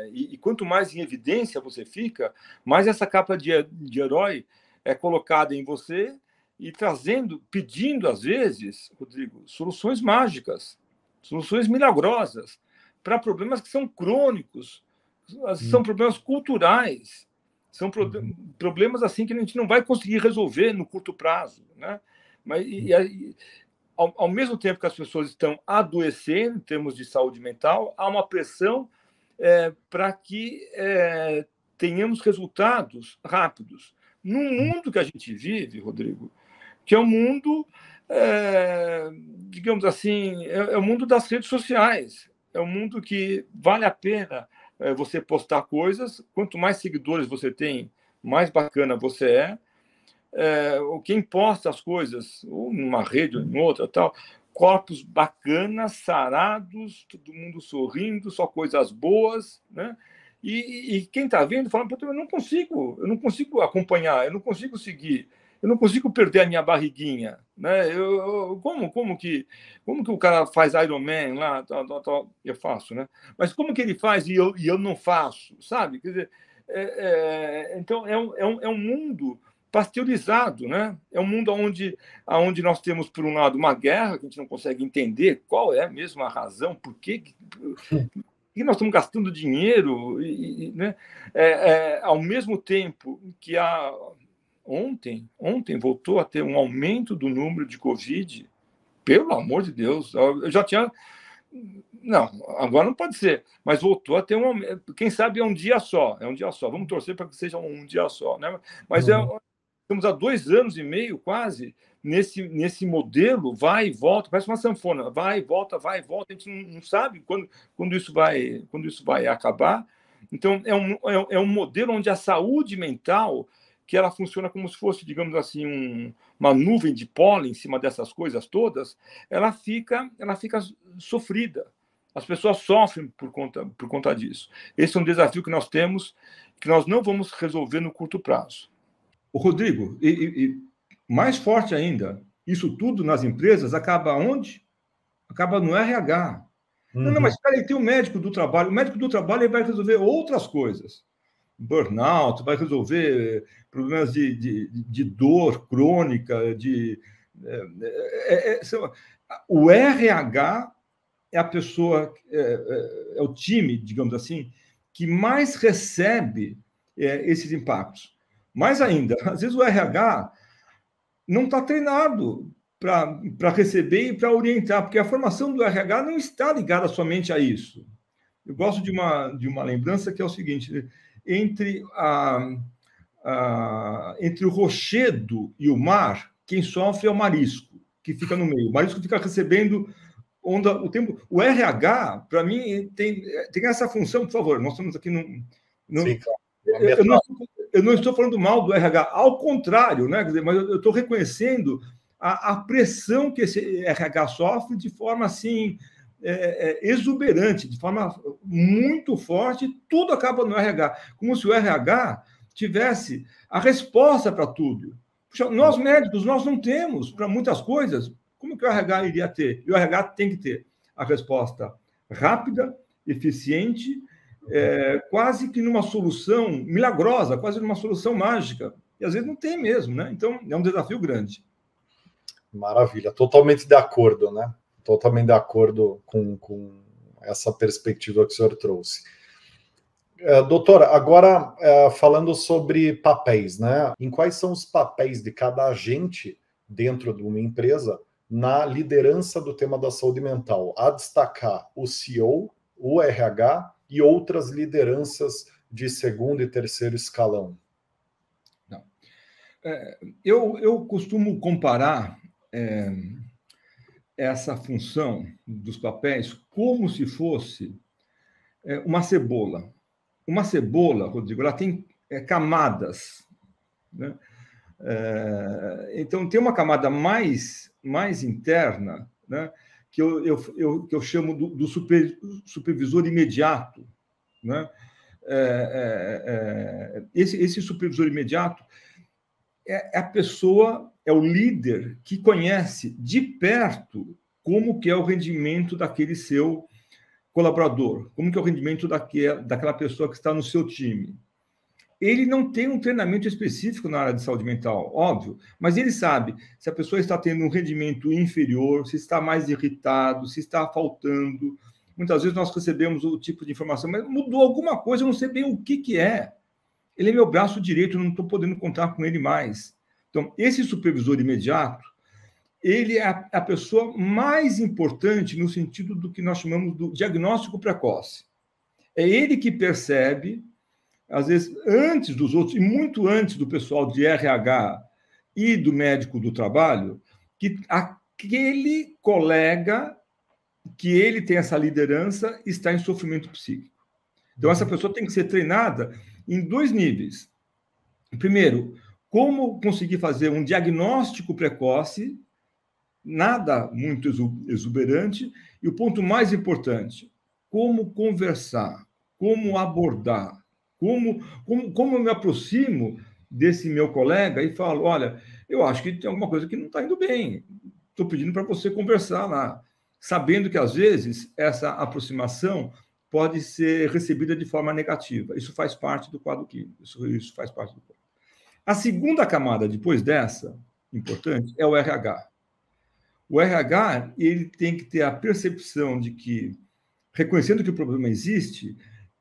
é, e, e, quanto mais em evidência você fica, mais essa capa de, de herói é colocada em você e trazendo, pedindo às vezes, Rodrigo, soluções mágicas, soluções milagrosas para problemas que são crônicos, são hum. problemas culturais, são pro, uhum. problemas assim que a gente não vai conseguir resolver no curto prazo, né? Mas e, e, ao, ao, mesmo tempo que as pessoas estão adoecendo em termos de saúde mental, há uma pressão é, para que é, tenhamos resultados rápidos. No uhum. mundo que a gente vive, Rodrigo, que é um mundo, é, digamos assim, é, é o mundo das redes sociais, é um mundo que vale a pena é, você postar coisas. Quanto mais seguidores você tem, mais bacana você é é, quem posta as coisas, ou numa rede ou em outra, tal, corpos bacanas, sarados, todo mundo sorrindo, só coisas boas, né? E, e quem está vendo fala, eu não consigo, eu não consigo acompanhar, eu não consigo seguir, eu não consigo perder a minha barriguinha, né? Eu, eu como, como que, como que o cara faz Iron Man lá, tal, tal, tal, eu faço, né? Mas como que ele faz e eu, e eu não faço, sabe? Quer dizer, é, é, então é um, é um, é um mundo pasteurizado. Né? É um mundo onde, onde nós temos, por um lado, uma guerra que a gente não consegue entender qual é mesmo a razão, por que, que nós estamos gastando dinheiro, e, e, né? É, é, ao mesmo tempo que a, ontem, ontem voltou a ter um aumento do número de Covid, pelo amor de Deus, eu já tinha. Não, agora não pode ser, mas voltou a ter um aumento. Quem sabe é um dia só, é um dia só. Vamos torcer para que seja um dia só, né? Mas é uhum. é, Estamos há dois anos e meio, quase, nesse, nesse modelo, vai e volta, parece uma sanfona, vai e volta, vai e volta, a gente não, não sabe quando, quando, isso vai, quando isso vai acabar. Então, é um, é, é, um modelo onde a saúde mental, que ela funciona como se fosse, digamos assim, um, uma nuvem de pólen em cima dessas coisas todas, ela fica, ela fica sofrida. As pessoas sofrem por conta, por conta disso. Esse é um desafio que nós temos, que nós não vamos resolver no curto prazo. O Rodrigo, e, e, mais forte ainda, isso tudo nas empresas acaba onde? Acaba no RH. Uhum. Não, não, uhum. mas peraí, tem o um médico do trabalho. O médico do trabalho vai resolver outras coisas. Burnout, vai resolver problemas de, de, de dor crônica, de. É, é, é, é o RH é a pessoa, é, é, é, o time, digamos assim, que mais recebe esses impactos. Mais ainda, às vezes o RH não está treinado para receber e para orientar, porque a formação do RH não está ligada somente a isso. Eu gosto de uma, de uma lembrança que é o seguinte: né? entre, a, a, entre o rochedo e o mar, quem sofre é o marisco, que fica no meio. O marisco fica recebendo onda o tempo. O RH, para mim, tem, tem essa função, por favor, nós estamos aqui num. num Sim, eu, eu, não, eu não estou falando mal do RH, ao contrário, né? Dizer, mas eu estou reconhecendo a, a, pressão que esse RH sofre de forma assim é, é, exuberante, de forma muito forte, tudo acaba no RH, como se o RH tivesse a resposta para tudo. Puxa, nós médicos, nós não temos para muitas coisas. Como que o RH iria ter? E o RH tem que ter a resposta rápida, eficiente, é, quase que numa solução milagrosa, quase numa solução mágica. E às vezes não tem mesmo, né? Então é um desafio grande. Maravilha, totalmente de acordo, né? Totalmente de acordo com, com essa perspectiva que o senhor trouxe. Uh, é, doutora, agora é, falando sobre papéis, né? Em quais são os papéis de cada agente dentro de uma empresa na liderança do tema da saúde mental? A destacar o CEO, o RH e outras lideranças de segundo e terceiro escalão? Não. É, eu, eu costumo comparar é, essa função dos papéis como se fosse é, uma cebola. Uma cebola, Rodrigo, ela tem é, camadas. Né? É, então, tem uma camada mais, mais interna, né? que eu, eu, eu, que eu chamo do, do super, supervisor imediato. Né? É, é, é, é esse, esse supervisor imediato é, é a pessoa, é o líder que conhece de perto como que é o rendimento daquele seu colaborador, como que é o rendimento daquela, daquela pessoa que está no seu time ele não tem um treinamento específico na área de saúde mental, óbvio, mas ele sabe se a pessoa está tendo um rendimento inferior, se está mais irritado, se está faltando. Muitas vezes nós recebemos o tipo de informação, mas mudou alguma coisa, eu não sei bem o que, que é. Ele é meu braço direito, eu não estou podendo contar com ele mais. Então, esse supervisor imediato, ele é a, pessoa mais importante no sentido do que nós chamamos do diagnóstico precoce. É ele que percebe às vezes antes dos outros, e muito antes do pessoal de RH e do médico do trabalho, que aquele colega que ele tem essa liderança está em sofrimento psíquico. Então, essa uhum. pessoa tem que ser treinada em dois níveis. Primeiro, como conseguir fazer um diagnóstico precoce, nada muito exuberante, e o ponto mais importante, como conversar, como abordar, como, como, como eu me aproximo desse meu colega e falo: olha, eu acho que tem alguma coisa que não está indo bem. Estou pedindo para você conversar lá. Sabendo que, às vezes, essa aproximação pode ser recebida de forma negativa. Isso faz parte do quadro químico. Isso, isso faz parte do quadro. A segunda camada depois dessa, importante, é o RH. O RH ele tem que ter a percepção de que, reconhecendo que o problema existe,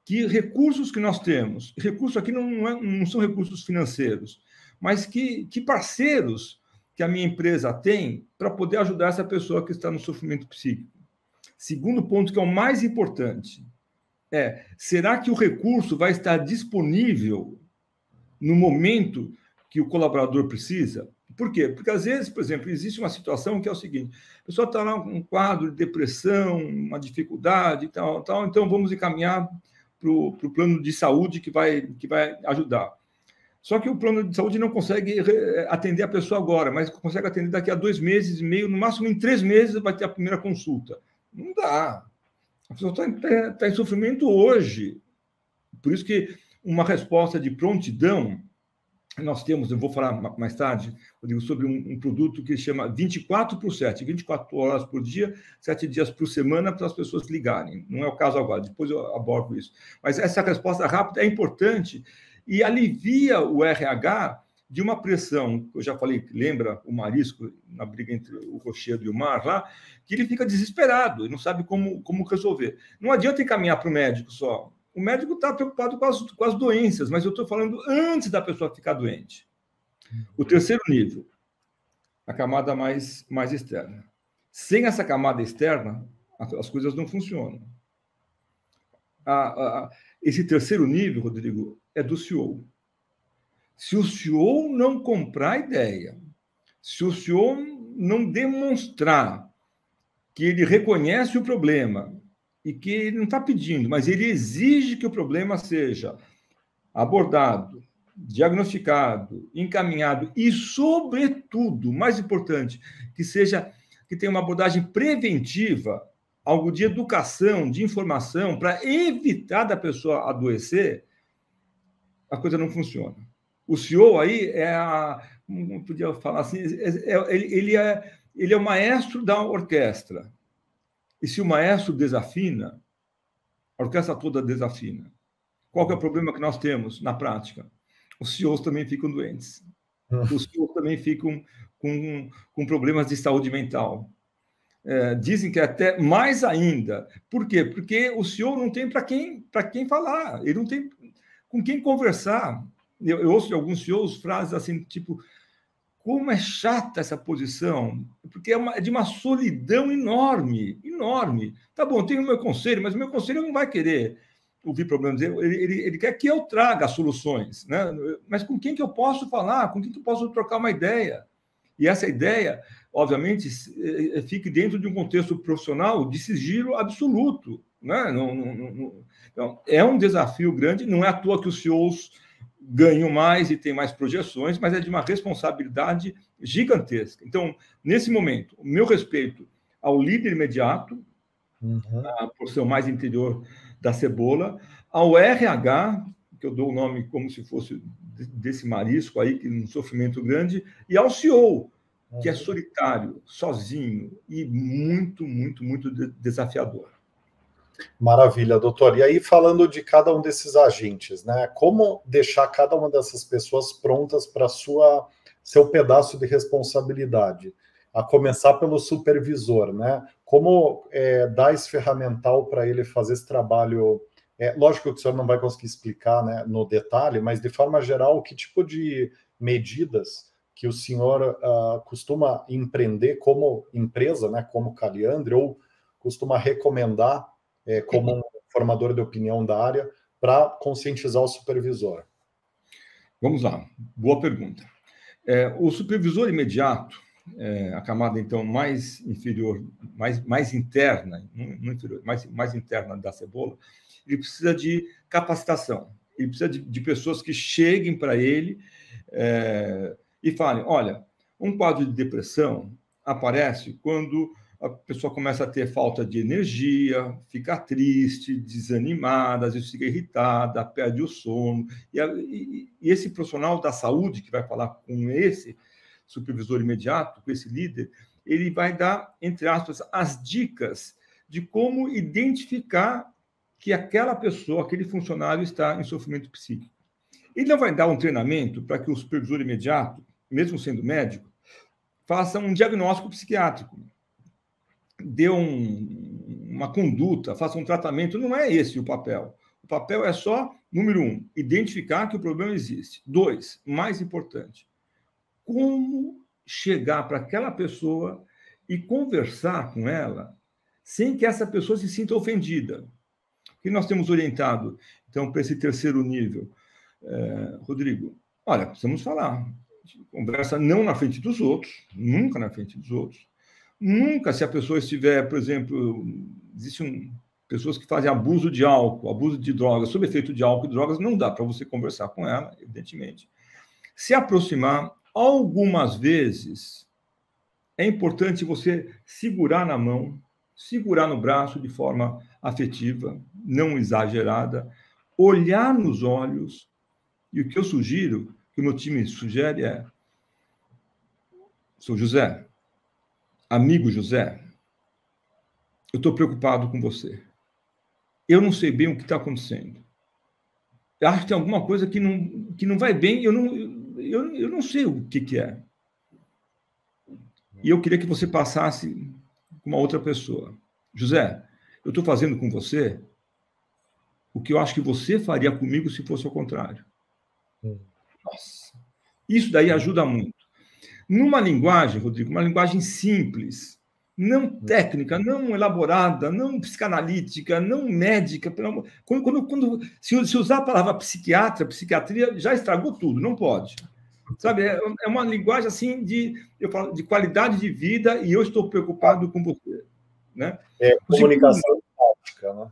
que recursos que nós temos, recursos aqui não, é, não são recursos financeiros, mas que, que parceiros que a minha empresa tem para poder ajudar essa pessoa que está no sofrimento psíquico. Segundo ponto, que é o mais importante, é: será que o recurso vai estar disponível no momento que o colaborador precisa? Por quê? Porque às vezes, por exemplo, existe uma situação que é o seguinte: a pessoa está lá com um quadro de depressão, uma dificuldade e tal, tal, então vamos encaminhar para o plano de saúde que vai, que vai ajudar. Só que o plano de saúde não consegue atender a pessoa agora, mas consegue atender daqui a dois meses e meio, no máximo em três meses vai ter a primeira consulta. Não dá. A pessoa está em, tá, tá em sofrimento hoje. Por isso que uma resposta de prontidão nós temos, eu vou falar mais tarde, sobre um, um, produto que chama 24 por 7, 24 horas por dia, 7 dias por semana, para as pessoas ligarem. Não é o caso agora, depois eu abordo isso. Mas essa resposta rápida é importante e alivia o RH de uma pressão, eu já falei, lembra o marisco na briga entre o rochedo e o mar lá, que ele fica desesperado, e não sabe como, como resolver. Não adianta encaminhar para o médico só, o médico está preocupado com as, com as doenças, mas eu estou falando antes da pessoa ficar doente. O terceiro nível, a camada mais, mais externa. Sem essa camada externa, as coisas não funcionam. A, a, esse terceiro nível, Rodrigo, é do CEO. Se o CEO não comprar a ideia, se o CEO não demonstrar que ele reconhece o problema, e que ele não está pedindo, mas ele exige que o problema seja abordado, diagnosticado, encaminhado e, sobretudo, mais importante, que seja que tenha uma abordagem preventiva, algo de educação, de informação, para evitar da pessoa adoecer, a coisa não funciona. O CEO aí é a, podia falar assim, é, é, ele, ele, é, ele é o maestro da orquestra, e se o maestro desafina, a orquestra toda desafina. Qual é o problema que nós temos na prática? Os CEOs também ficam doentes. Os CEOs também ficam com, com problemas de saúde mental. É, dizem que é até mais ainda. Por quê? Porque o senhor não tem para quem para quem falar, ele não tem com quem conversar. Eu, eu ouço de alguns CEOs frases assim, tipo, como é chata essa posição, porque é, uma, é, de uma solidão enorme, enorme. Tá bom, tem o meu conselho, mas o meu conselho não vai querer ouvir problemas. Ele, ele, ele quer que eu traga soluções, né? Mas com quem que eu posso falar? Com quem que eu posso trocar uma ideia? E essa ideia, obviamente, eh, eh, fique dentro de um contexto profissional de sigilo absoluto, né? Não, não, não, não, então, é um desafio grande. Não é à toa que os CEOs ganho mais e tem mais projeções, mas é de uma responsabilidade gigantesca. Então, nesse momento, o meu respeito ao líder imediato, uhum. Ah, por ser o mais interior da cebola, ao RH, que eu dou o nome como se fosse desse marisco aí, que é um sofrimento grande, e ao CEO, que é uhum. solitário, sozinho e muito, muito, muito desafiador. Maravilha, doutor. E aí, falando de cada um desses agentes, né? Como deixar cada uma dessas pessoas prontas para sua seu pedaço de responsabilidade? A começar pelo supervisor, né? Como é, dar esse ferramental para ele fazer esse trabalho? É, lógico que o senhor não vai conseguir explicar né, no detalhe, mas de forma geral, que tipo de medidas que o senhor uh, costuma empreender como empresa, né, como Caliandre, ou costuma recomendar é, como um formador de opinião da área para conscientizar o supervisor? Vamos lá, boa pergunta. É, o supervisor imediato, é, a camada então mais inferior, mais, mais interna, não inferior, mais, mais interna da cebola, ele precisa de capacitação, ele precisa de, de pessoas que cheguem para ele é, e falem: olha, um quadro de depressão aparece quando a pessoa começa a ter falta de energia, fica triste, desanimada, às vezes fica irritada, perde o sono. E, a, e, e esse profissional da saúde, que vai falar com esse supervisor imediato, com esse líder, ele vai dar, entre aspas, as dicas de como identificar que aquela pessoa, aquele funcionário está em sofrimento psíquico. Ele não vai dar um treinamento para que o supervisor imediato, mesmo sendo médico, faça um diagnóstico psiquiátrico dê um, uma conduta, faça um tratamento. Não é esse o papel. O papel é só, número um, identificar que o problema existe. Dois, mais importante, como chegar para aquela pessoa e conversar com ela sem que essa pessoa se sinta ofendida. O que nós temos orientado, então, para esse terceiro nível? É, Rodrigo, olha, precisamos falar. Conversa não na frente dos outros, nunca na frente dos outros. Nunca, se a pessoa estiver, por exemplo, existe um, pessoas que fazem abuso de álcool, abuso de drogas, sob efeito de álcool e drogas, não dá para você conversar com ela, evidentemente. Se aproximar, algumas vezes é importante você segurar na mão, segurar no braço de forma afetiva, não exagerada, olhar nos olhos. E o que eu sugiro, que o meu time sugere é: Sou José, Amigo José, eu estou preocupado com você. Eu não sei bem o que está acontecendo. Eu acho que tem alguma coisa que não, que não vai bem, eu não, eu, eu não sei o que, que é. E eu queria que você passasse com uma outra pessoa. José, eu estou fazendo com você o que eu acho que você faria comigo se fosse ao contrário. Hum. Nossa, isso daí ajuda muito numa linguagem, Rodrigo, uma linguagem simples, não uhum. técnica, não elaborada, não psicanalítica, não médica. Pelo quando, quando, quando se, se, usar a palavra psiquiatra, psiquiatria, já estragou tudo, não pode. Sabe, é, é, uma linguagem assim de, eu falo, de qualidade de vida e eu estou preocupado com você. Né? É, comunicação empática, né?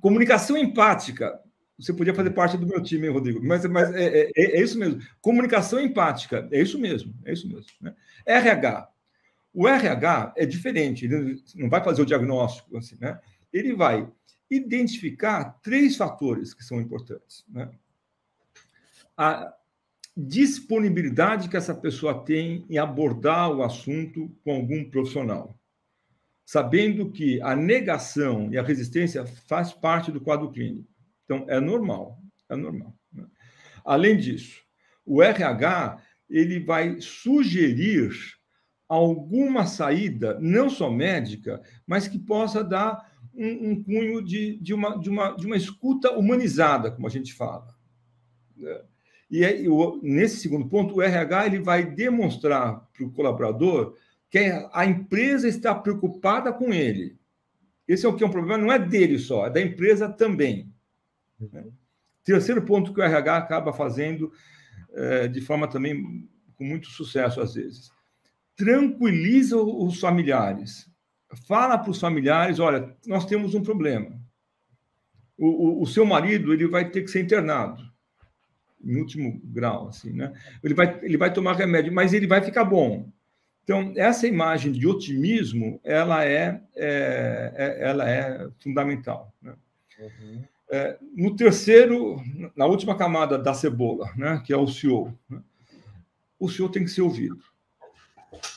Comunicação empática. Você podia fazer hum. parte do meu time, hein, Rodrigo? Mas, mas é, é, é, é, isso mesmo. Comunicação empática, é isso mesmo, é isso mesmo. Né? RH. O RH é diferente, ele não vai fazer o diagnóstico, assim, né? Ele vai identificar três fatores que são importantes. Né? A disponibilidade que essa pessoa tem em abordar o assunto com algum profissional, sabendo que a negação e a resistência faz parte do quadro clínico então, é normal, é normal. Né? Além disso, o RH ele vai sugerir alguma saída, não só médica, mas que possa dar um, um cunho de, de, uma, de, uma, de uma escuta humanizada, como a gente fala. Né? E aí, nesse segundo ponto, o RH ele vai demonstrar para o colaborador que é, a empresa está preocupada com ele. Esse é o que é um problema, não é dele só, é da empresa também. Né? Terceiro ponto que o RH acaba fazendo é, de forma também com muito sucesso às vezes. Tranquiliza os familiares. Fala para os familiares, olha, nós temos um problema. O, o, o, seu marido ele vai ter que ser internado, em último grau, assim, né? Ele vai, ele vai tomar remédio, mas ele vai ficar bom. Então, essa imagem de otimismo, ela é, é, é ela é fundamental. Né? Uhum. É, no terceiro, na última camada da cebola, né, que é o CEO, né, o CEO tem que ser ouvido.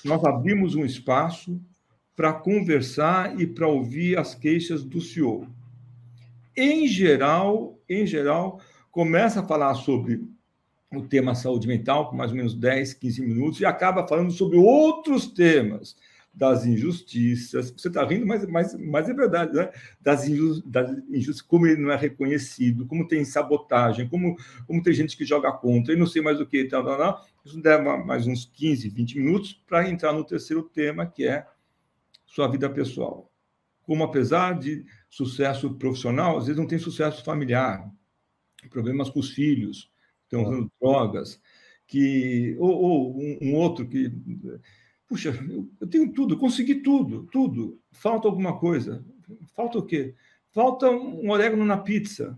Nós abrimos um espaço para conversar e para ouvir as queixas do CEO. Em geral, em geral, começa a falar sobre o tema saúde mental, por mais ou menos 10, 15 minutos, e acaba falando sobre outros temas das injustiças. Você está rindo, mas, mas, mas é verdade, né? Das, das injustiças, como ele não é reconhecido, como tem sabotagem, como, como tem gente que joga contra e não sei mais o que, tal, tal, tal. Isso leva mais uns 15, 20 minutos para entrar no terceiro tema, que é sua vida pessoal. Como, apesar de sucesso profissional, às vezes não tem sucesso familiar, problemas com os filhos, estão usando drogas, que, ou, ou um, um outro que puxa, eu, eu tenho tudo, consegui tudo, tudo. Falta alguma coisa. Falta o quê? Falta um orégano na pizza.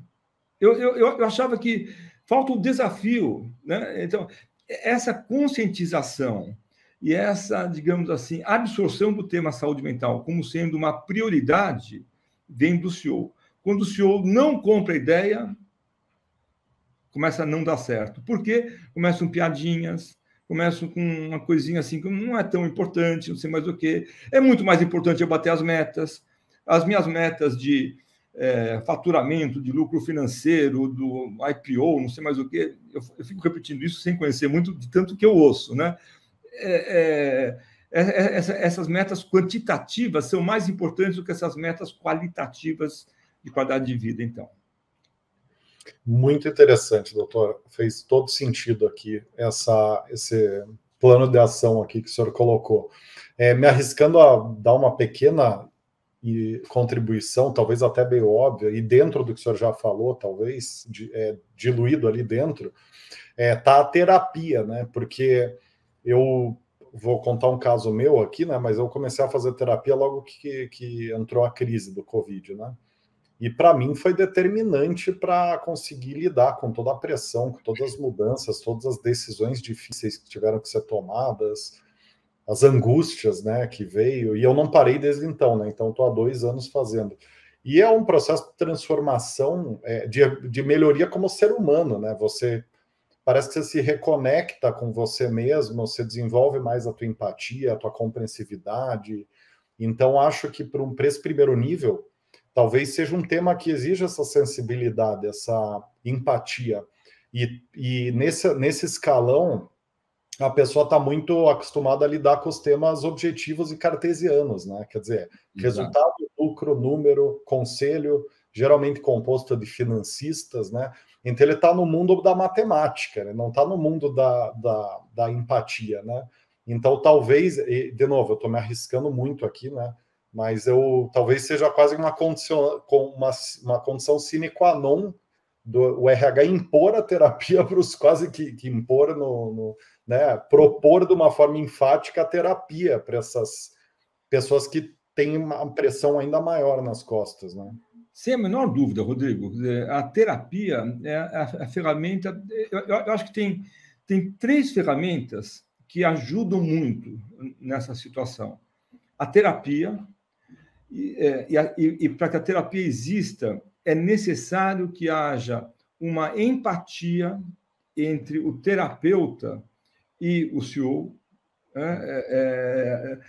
Eu, eu, eu achava que falta o um desafio. Né? Então, essa conscientização e essa, digamos assim, absorção do tema saúde mental como sendo uma prioridade vem do CEO. Quando o CEO não compra a ideia, começa a não dar certo. Por quê? Começam piadinhas, começam com uma coisinha assim que não é tão importante, não sei mais o que. É muito mais importante eu bater as metas. As minhas metas de é, faturamento, de lucro financeiro, do IPO, não sei mais o que. Eu, eu, fico repetindo isso sem conhecer muito de tanto que eu ouço, né? É é, é, é, essa, essas metas quantitativas são mais importantes do que essas metas qualitativas de qualidade de vida, então. Muito interessante, doutor. Fez todo sentido aqui essa, esse plano de ação aqui que o senhor colocou. É, me arriscando a dar uma pequena e contribuição, talvez até bem óbvia, e dentro do que o senhor já falou, talvez, de, é, diluído ali dentro, está é, a terapia, né? Porque eu vou contar um caso meu aqui, né? Mas eu comecei a fazer terapia logo que, que entrou a crise do Covid, né? E para mim foi determinante para conseguir lidar com toda a pressão, com todas as mudanças, todas as decisões difíceis que tiveram que ser tomadas, as angústias, né, que veio. E eu não parei desde então, né? Então estou há dois anos fazendo. E é um processo de transformação, é, de, de melhoria como ser humano, né? Você parece que você se reconecta com você mesmo, você desenvolve mais a tua empatia, a tua compreensividade. Então acho que para um preço primeiro nível Talvez seja um tema que exija essa sensibilidade, essa empatia. E, e nesse, nesse escalão, a pessoa está muito acostumada a lidar com os temas objetivos e cartesianos, né? Quer dizer, Exato. resultado, lucro, número, conselho, geralmente composto de financistas, né? Então ele está no mundo da matemática, ele não está no mundo da, da, da empatia, né? Então talvez, de novo, eu estou me arriscando muito aqui, né? mas eu talvez seja quase uma condição, uma, uma condição sine qua non do o RH impor a terapia para os quase que, que impor no, no, né, propor de uma forma enfática a terapia para essas pessoas que têm uma pressão ainda maior nas costas, né? Sem a menor dúvida, Rodrigo, é, a terapia é a, ferramenta. Eu, eu acho que tem, tem três ferramentas que ajudam muito nessa situação: a terapia, e, é, e, e para que a terapia exista, é necessário que haja uma empatia entre o terapeuta e o CEO. Né? É, é, é,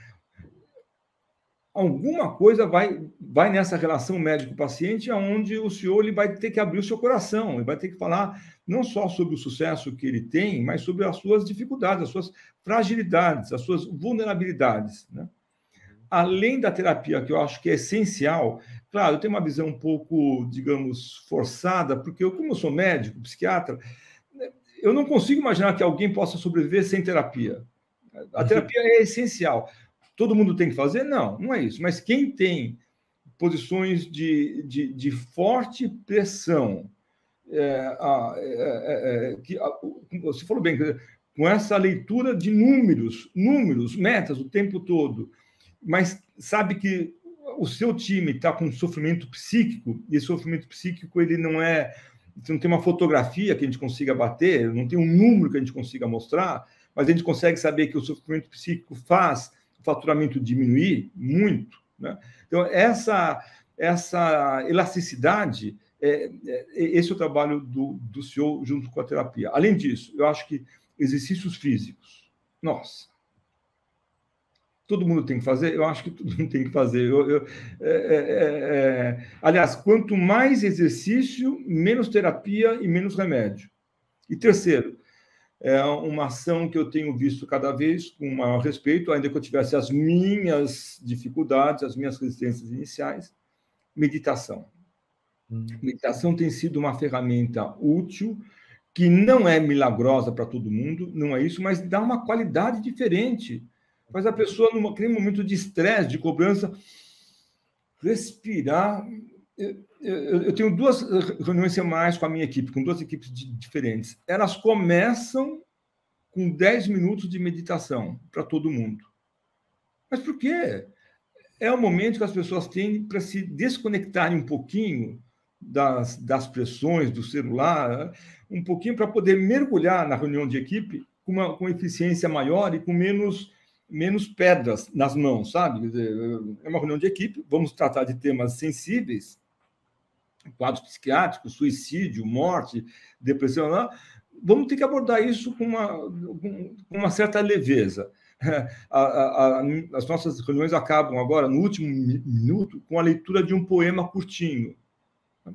alguma coisa vai, vai nessa relação médico-paciente, onde o senhor ele vai ter que abrir o seu coração, ele vai ter que falar não só sobre o sucesso que ele tem, mas sobre as suas dificuldades, as suas fragilidades, as suas vulnerabilidades. Né? além da terapia, que eu acho que é essencial, claro, eu tenho uma visão um pouco, digamos, forçada, porque eu, como eu sou médico, psiquiatra, né, eu não consigo imaginar que alguém possa sobreviver sem terapia. A terapia é essencial. Todo mundo tem que fazer? Não, não é isso. Mas quem tem posições de, de, de forte pressão, é, é, é, é, que, você falou bem, com essa leitura de números, números, metas o tempo todo, mas sabe que o seu time está com sofrimento psíquico, e esse sofrimento psíquico ele não é. Você não tem uma fotografia que a gente consiga bater, não tem um número que a gente consiga mostrar, mas a gente consegue saber que o sofrimento psíquico faz o faturamento diminuir muito. Né? Então, essa, essa elasticidade, é, é, é esse é o trabalho do, do CEO junto com a terapia. Além disso, eu acho que exercícios físicos. Nossa, todo mundo tem que fazer? Eu acho que todo mundo tem que fazer. Eu, eu, é, é, é, é... Aliás, quanto mais exercício, menos terapia e menos remédio. E terceiro, é uma ação que eu tenho visto cada vez com maior respeito, ainda que eu tivesse as minhas dificuldades, as minhas resistências iniciais, meditação. Hum. Meditação tem sido uma ferramenta útil, que não é milagrosa para todo mundo, não é isso, mas dá uma qualidade diferente faz a pessoa, numa, naquele momento de estresse, de cobrança, respirar. Eu, eu, eu tenho duas reuniões semanais com a minha equipe, com duas equipes de, diferentes. Elas começam com 10 minutos de meditação para todo mundo. Mas por quê? É o momento que as pessoas têm para se desconectarem um pouquinho das, das pressões do celular, um pouquinho para poder mergulhar na reunião de equipe com uma com eficiência maior e com menos menos pedras nas mãos, sabe? é uma reunião de equipe, vamos tratar de temas sensíveis, quadros psiquiátricos, suicídio, morte, depressão, vamos ter que abordar isso com uma, com uma certa leveza. A, a, a, as nossas reuniões acabam agora, no último minuto, com a leitura de um poema curtinho.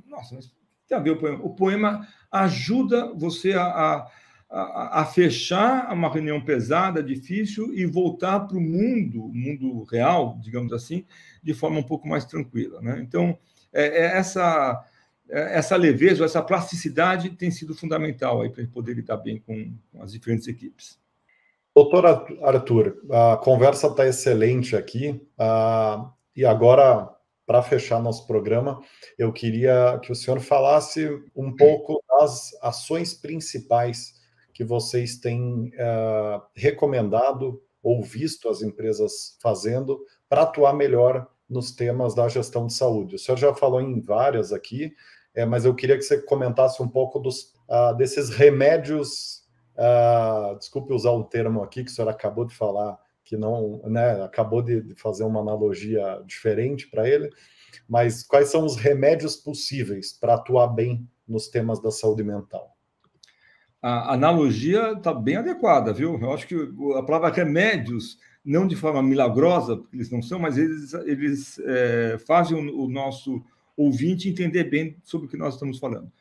Nossa, mas tem a ver o poema? O poema ajuda você a a, fechar uma reunião pesada, difícil e voltar para o mundo, mundo real, digamos assim, de forma um pouco mais tranquila. Né? Então, é, é essa é, essa leveza, essa plasticidade tem sido fundamental aí para poder lidar bem com, com as diferentes equipes. Doutor Arthur, a conversa está excelente aqui. Uh, e agora, para fechar nosso programa, eu queria que o senhor falasse um pouco das ações principais que vocês têm uh, recomendado ou visto as empresas fazendo para atuar melhor nos temas da gestão de saúde? O senhor já falou em várias aqui, é, mas eu queria que você comentasse um pouco dos, uh, desses remédios. Uh, desculpe usar um termo aqui que o senhor acabou de falar, que não, né, acabou de fazer uma analogia diferente para ele, mas quais são os remédios possíveis para atuar bem nos temas da saúde mental? a analogia está bem adequada, viu? Eu acho que a palavra remédios, não de forma milagrosa, porque eles não são, mas eles, eles é, fazem o nosso ouvinte entender bem sobre o que nós estamos falando.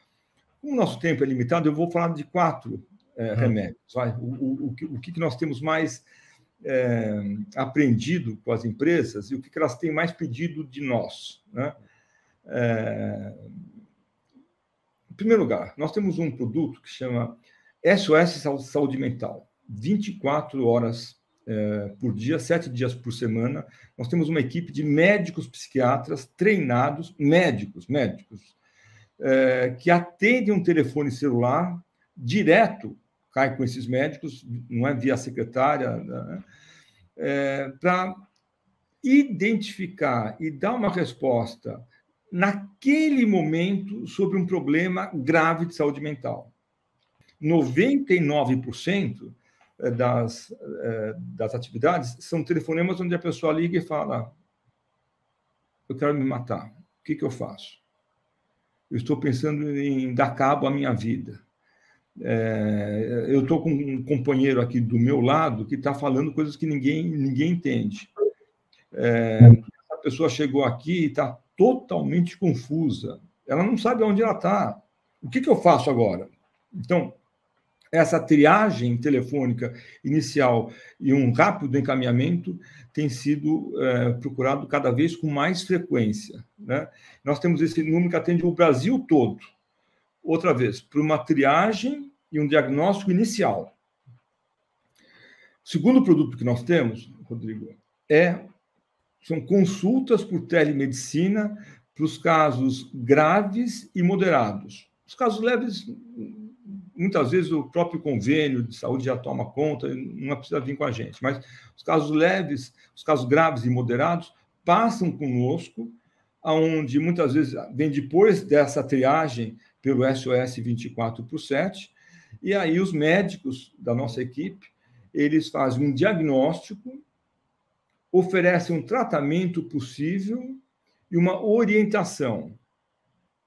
Como o nosso tempo é limitado, eu vou falar de quatro é, uhum. remédios. Vai? O, o, o, que, o, que, nós temos mais é, aprendido com as empresas e o que, que elas têm mais pedido de nós, né? É, em primeiro lugar, nós temos um produto que chama SOS é Saúde Mental, 24 horas é, por dia, sete dias por semana. Nós temos uma equipe de médicos psiquiatras treinados, médicos, médicos, é, que atendem um telefone celular direto, cai com esses médicos, não é via secretária, né? é, para identificar e dar uma resposta naquele momento sobre um problema grave de saúde mental. 99% eh, das, eh, das atividades são telefonemas onde a pessoa liga e fala: Eu quero me matar, o que, que eu faço? Eu estou pensando em dar cabo à minha vida. É, eu estou com um companheiro aqui do meu lado que está falando coisas que ninguém, ninguém entende. É, a pessoa chegou aqui e está totalmente confusa. Ela não sabe onde ela está. O que, que eu faço agora? Então, essa triagem telefônica inicial e um rápido encaminhamento tem sido é, procurado cada vez com mais frequência. Né? Nós temos esse número que atende o Brasil todo. Outra vez, por uma triagem e um diagnóstico inicial. O segundo produto que nós temos, Rodrigo, é são consultas por telemedicina para os casos graves e moderados. Os casos leves muitas vezes o próprio convênio de saúde já toma conta, não precisa vir com a gente. Mas os casos leves, os casos graves e moderados passam conosco, aonde muitas vezes vem depois dessa triagem pelo SOS 24 por 7, e aí os médicos da nossa equipe, eles fazem um diagnóstico, oferecem um tratamento possível e uma orientação.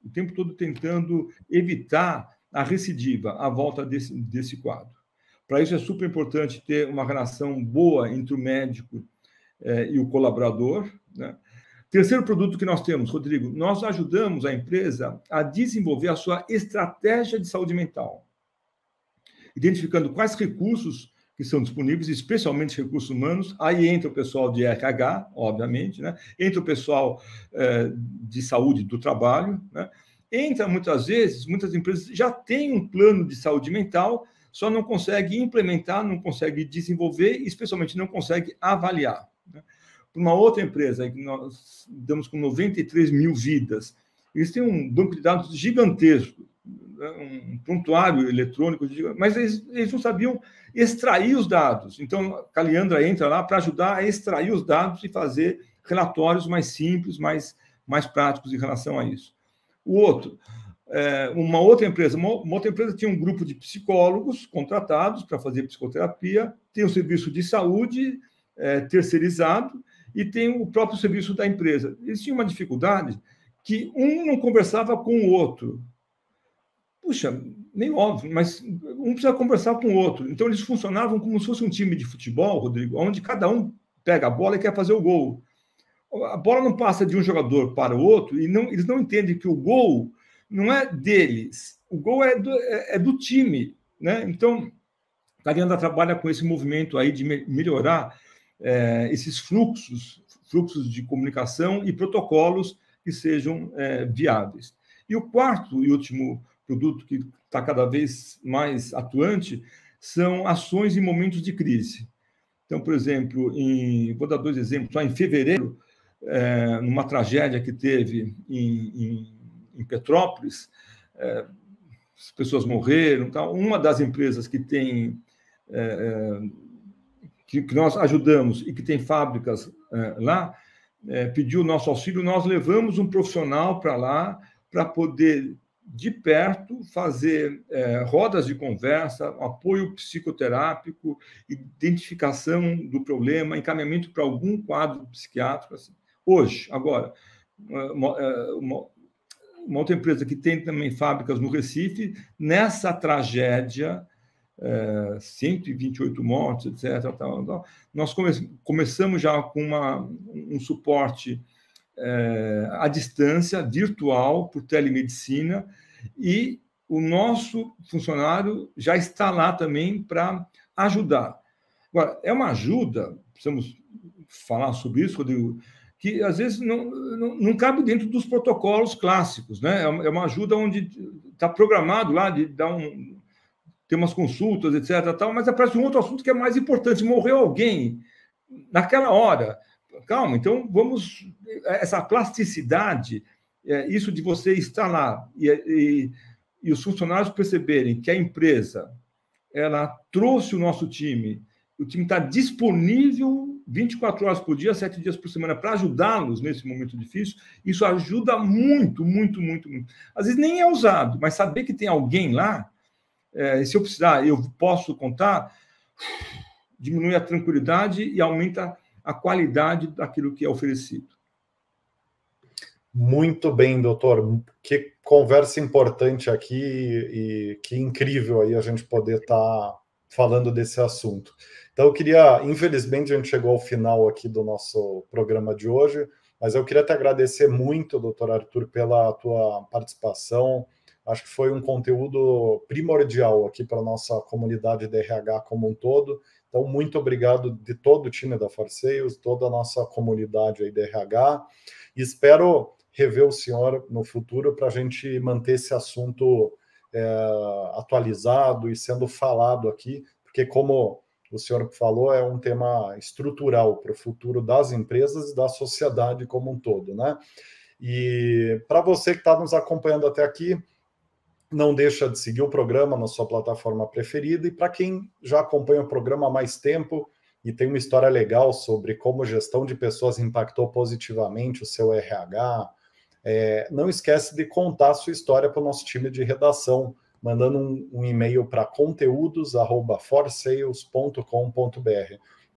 O tempo todo tentando evitar a recidiva, a volta desse, desse quadro. Para isso é super importante ter uma relação boa entre o médico eh, e o colaborador. Né? Terceiro produto que nós temos, Rodrigo, nós ajudamos a empresa a desenvolver a sua estratégia de saúde mental, identificando quais recursos que são disponíveis, especialmente recursos humanos. Aí entra o pessoal de RH, obviamente, né? entra o pessoal eh, de saúde do trabalho, né? entra muitas vezes, muitas empresas já têm um plano de saúde mental, só não consegue implementar, não consegue desenvolver especialmente, não consegue avaliar. Né? Para uma outra empresa, que nós damos com 93 mil vidas, eles têm um banco de dados gigantesco, né? um prontuário eletrônico, mas eles, eles não sabiam extrair os dados. Então, a Caliandra entra lá para ajudar a extrair os dados e fazer relatórios mais simples, mais, mais práticos em relação a isso. O outro, é, uma outra empresa, uma, outra empresa tinha um grupo de psicólogos contratados para fazer psicoterapia, tem o serviço de saúde é, terceirizado e tem o próprio serviço da empresa. Eles tinham uma dificuldade que um não conversava com o outro. Puxa, nem óbvio, mas um precisa conversar com o outro. Então eles funcionavam como se fosse um time de futebol, Rodrigo, onde cada um pega a bola e quer fazer o gol a bola não passa de um jogador para o outro e não, eles não entendem que o gol não é deles, o gol é do, é, é do time, né? Então, Carianda trabalha com esse movimento aí de melhorar é, esses fluxos, fluxos de comunicação e protocolos que sejam é, viáveis. E o quarto e último produto que está cada vez mais atuante são ações em momentos de crise. Então, por exemplo, em, vou dar dois exemplos. Só em fevereiro, é, numa tragédia que teve em, em, em Petrópolis, é, as pessoas morreram. Uma das empresas que tem é, é, que, que, nós ajudamos e que tem fábricas é, lá é, pediu o nosso auxílio. Nós levamos um profissional para lá para poder de perto fazer rodas de conversa, apoio psicoterápico, identificação do problema, encaminhamento para algum quadro psiquiátrico. Assim hoje, agora. Uma, eh, eh, uma outra empresa que tem também fábricas no Recife, nessa tragédia, é, eh, 128 mortes, etc. Tal, tal. Nós come começamos já com uma, um suporte é, à distância, virtual, por telemedicina, e o nosso funcionário já está lá também para ajudar. Agora, é uma ajuda, precisamos falar sobre isso, Rodrigo, que às vezes não, não, não cabe dentro dos protocolos clássicos, né? É uma é ajuda onde está programado lá de dar um ter umas consultas, etc. Tal, mas aparece um outro assunto que é mais importante. Morreu alguém naquela hora. Calma, então vamos. Essa plasticidade, é, isso de você estar lá e, e, e os funcionários perceberem que a empresa ela trouxe o nosso time, o time está disponível 24 horas por dia, 7 dias por semana, para ajudá-los nesse momento difícil, isso ajuda muito, muito, muito, muito. Às vezes nem é usado, mas saber que tem alguém lá, é, se eu precisar, eu posso contar, diminui a tranquilidade e aumenta a qualidade daquilo que é oferecido. Muito bem, doutor. Que conversa importante aqui e que incrível aí a gente poder estar tá falando desse assunto. Então, eu queria, infelizmente, a gente chegou ao final aqui do nosso programa de hoje, mas eu queria te agradecer muito, doutor Arthur, pela tua participação. Acho que foi um conteúdo primordial aqui para a nossa comunidade DRH como um todo. Então, muito obrigado de todo o time da Farseios, toda a nossa comunidade aí DRH. E espero rever o senhor no futuro para a gente manter esse assunto é, atualizado e sendo falado aqui, porque como o senhor falou é um tema estrutural para o futuro das empresas e da sociedade como um todo, né? E para você que está nos acompanhando até aqui, não deixa de seguir o programa na sua plataforma preferida e para quem já acompanha o programa há mais tempo e tem uma história legal sobre como gestão de pessoas impactou positivamente o seu RH, é, não esquece de contar a sua história para o nosso time de redação mandando um, um e-mail para conteúdos@forsales.com.br